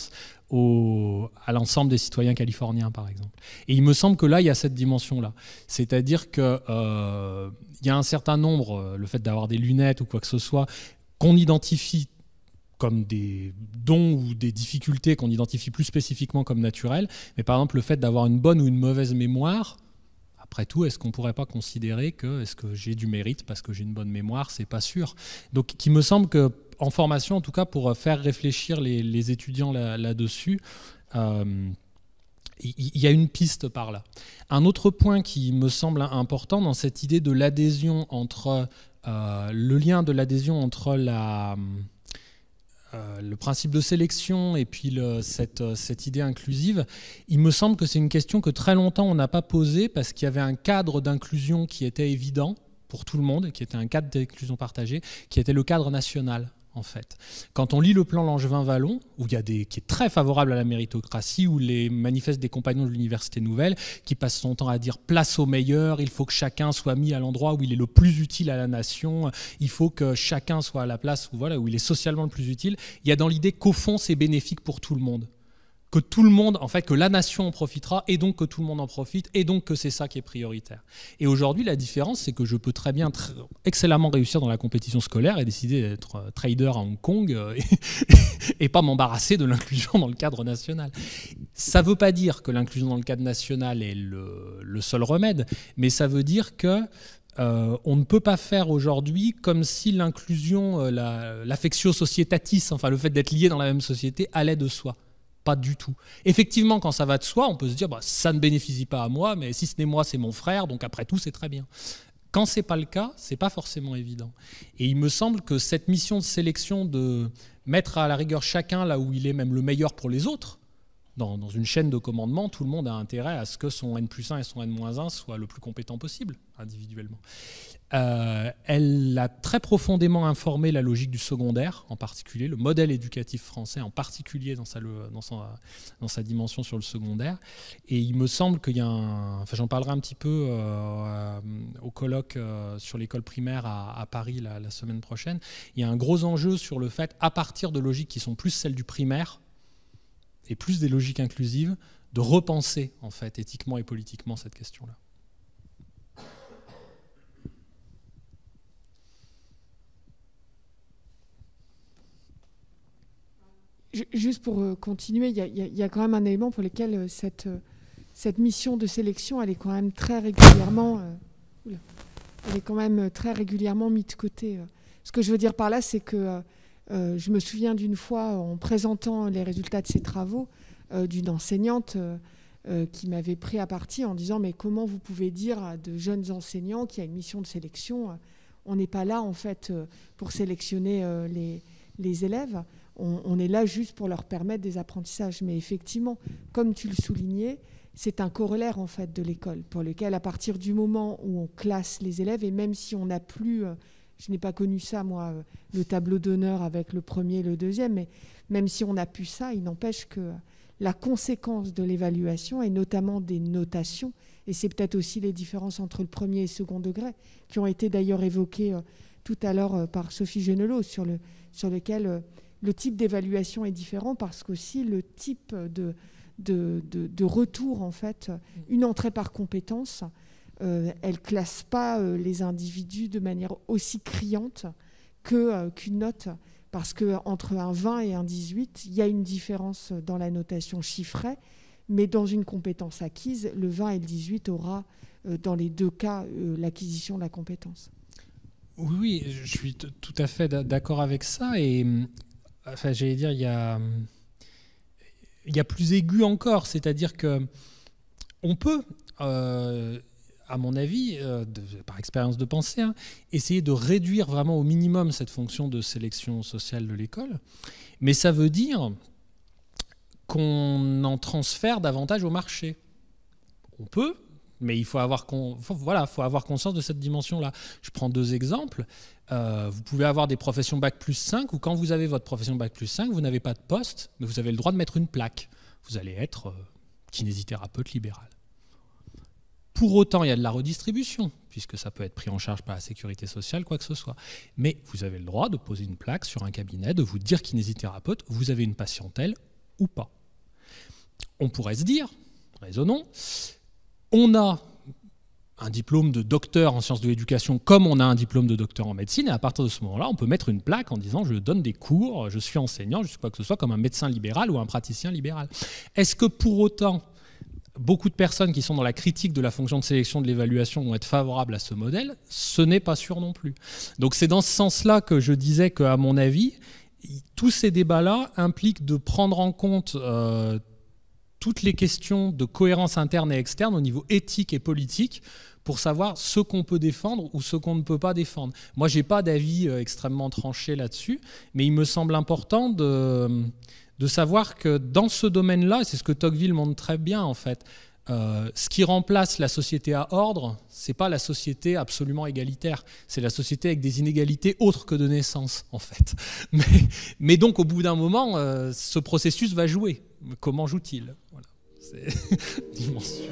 au, à l'ensemble des citoyens californiens, par exemple. Et il me semble que là, il y a cette dimension-là. C'est-à-dire qu'il euh, y a un certain nombre, euh, le fait d'avoir des lunettes ou quoi que ce soit, qu'on identifie comme des dons ou des difficultés qu'on identifie plus spécifiquement comme naturelles. Mais par exemple, le fait d'avoir une bonne ou une mauvaise mémoire, après tout, est-ce qu'on ne pourrait pas considérer que est-ce que j'ai du mérite parce que j'ai une bonne mémoire C'est pas sûr. Donc, qui me semble que en formation, en tout cas, pour euh, faire réfléchir les, étudiants là-dessus, euh, il y a une piste par là. Un autre point qui me semble important dans cette idée de l'adhésion entre euh, le lien de l'adhésion entre la euh, le principe de sélection et puis cette, euh, cette, idée inclusive, il me semble que c'est une question que très longtemps on n'a pas posée parce qu'il y avait un cadre d'inclusion qui était évident pour tout le monde, qui était un cadre d'inclusion partagée, qui était le cadre national en fait. Quand on lit le plan Langevin-Vallon, où il y a des, qui est très favorable à la méritocratie, où les manifestes des compagnons de l'université nouvelle, qui passent son temps à dire place au meilleur, il faut que chacun soit mis à l'endroit où il est le plus utile à la nation, il faut que chacun soit à la place où, voilà, où il est socialement le plus utile, il y a dans l'idée qu'au fond c'est bénéfique pour tout le monde que tout le monde, en fait, que la nation en profitera, et donc que tout le monde en profite, et donc que c'est ça qui est prioritaire. Et aujourd'hui, la différence, c'est que je peux très bien, excellemment réussir dans la compétition scolaire et décider d'être euh, trader à Hong Kong euh, [LAUGHS] et, pas m'embarrasser de l'inclusion dans le cadre national. Ça ne veut pas dire que l'inclusion dans le cadre national est le, seul remède, mais ça veut dire que euh, on ne peut pas faire aujourd'hui comme si l'inclusion, l'affection l'affectio enfin le fait d'être lié dans la même société, allait de soi. Pas du tout. Effectivement, quand ça va de soi, on peut se dire bah, ça ne bénéficie pas à moi, mais si ce n'est moi, c'est mon frère, donc après tout, c'est très bien. Quand c'est pas le cas, c'est pas forcément évident. Et il me semble que cette mission de sélection de mettre à la rigueur chacun là où il est même le meilleur pour les autres, dans, une chaîne de commandement, tout le monde a intérêt à ce que son N plus 1 et son N moins 1 soient le plus compétents possible, individuellement. Euh, elle a très profondément informé la logique du secondaire, en particulier, le modèle éducatif français, en particulier dans sa, dans sa dimension sur le secondaire. Et il me semble qu'il y a un. Enfin, j'en parlerai un petit peu euh, euh, au colloque sur l'école primaire à, Paris la, la semaine prochaine. Il y a un gros enjeu sur le fait, à partir de logiques qui sont plus celles du primaire, et plus des logiques inclusives, de repenser en fait éthiquement et politiquement cette question-là.
Juste pour euh, continuer, il y, a quand même un élément pour lequel euh, cette, euh, cette mission de sélection, elle est quand même très régulièrement, elle est quand même très régulièrement mise de côté. Ce que je veux dire par là, c'est que euh, je me souviens d'une fois, en présentant les résultats de ces travaux, euh, d'une enseignante euh, qui m'avait pris à partie en disant Mais comment vous pouvez dire à de jeunes enseignants qui y a une mission de sélection On n'est pas là, en fait, pour sélectionner les, élèves. On, on, est là juste pour leur permettre des apprentissages. Mais effectivement, comme tu le soulignais, c'est un corollaire en fait de l'école, pour lequel à partir du moment où on classe les élèves, et même si on n'a plus je n'ai pas connu ça, moi, euh, le tableau d'honneur avec le premier et le deuxième, mais même si on a pu ça, il n'empêche que la conséquence de l'évaluation, et notamment des notations, et c'est peut-être aussi les différences entre le premier et le second degré, qui ont été d'ailleurs évoquées euh, tout à l'heure euh, par Sophie Genelot, sur, le, sur lequel le type d'évaluation est différent, parce qu'aussi le type de, retour, en fait, mm. une entrée par compétence, euh, elle classe pas euh, les individus de manière aussi criante euh, qu'une note parce que entre un 20 et un 18, il y a une différence dans la notation chiffrée, mais dans une compétence acquise, le 20 et le 18 aura dans les deux cas l'acquisition de la compétence.
Oui, je suis tout à fait d'accord avec ça et enfin j'allais dire il y a y plus aigu encore, c'est-à-dire que on peut à mon avis, euh, par expérience de pensée, hein, essayer de réduire vraiment au minimum cette fonction de sélection sociale de l'école. Mais ça veut dire qu'on en transfère davantage au marché. On peut, mais il faut avoir, voilà, faut avoir conscience de cette dimension-là. Je prends deux exemples. Euh, vous pouvez avoir des professions Bac plus 5 ou quand vous avez votre profession Bac plus 5, vous n'avez pas de poste, mais vous avez le droit de mettre une plaque. Vous allez être euh, kinésithérapeute libéral. Pour autant, il y a de la redistribution, puisque ça peut être pris en charge par la sécurité sociale, quoi que ce soit. Mais vous avez le droit de poser une plaque sur un cabinet, de vous dire kinésithérapeute, vous avez une patientèle ou pas. On pourrait se dire, raisonnons, on a un diplôme de docteur en sciences de l'éducation comme on a un diplôme de docteur en médecine. Et à partir de ce moment-là, on peut mettre une plaque en disant je donne des cours, je suis enseignant, je suis quoi que ce soit, comme un médecin libéral ou un praticien libéral. Est-ce que pour autant beaucoup de personnes qui sont dans la critique de la fonction de sélection de l'évaluation vont être favorables à ce modèle, ce n'est pas sûr non plus. Donc c'est dans ce sens-là que je disais qu'à mon avis, tous ces débats-là impliquent de prendre en compte euh, toutes les questions de cohérence interne et externe au niveau éthique et politique pour savoir ce qu'on peut défendre ou ce qu'on ne peut pas défendre. Moi, j'ai pas d'avis euh, extrêmement tranché là-dessus, mais il me semble important de de savoir que dans ce domaine-là, c'est ce que Tocqueville montre très bien en fait, euh, ce qui remplace la société à ordre, c'est pas la société absolument égalitaire, c'est la société avec des inégalités autres que de naissance, en fait. [LAUGHS] Mais, donc, au bout d'un moment, euh, ce processus va jouer. Comment joue-t-il voilà. C'est [LAUGHS] dimension.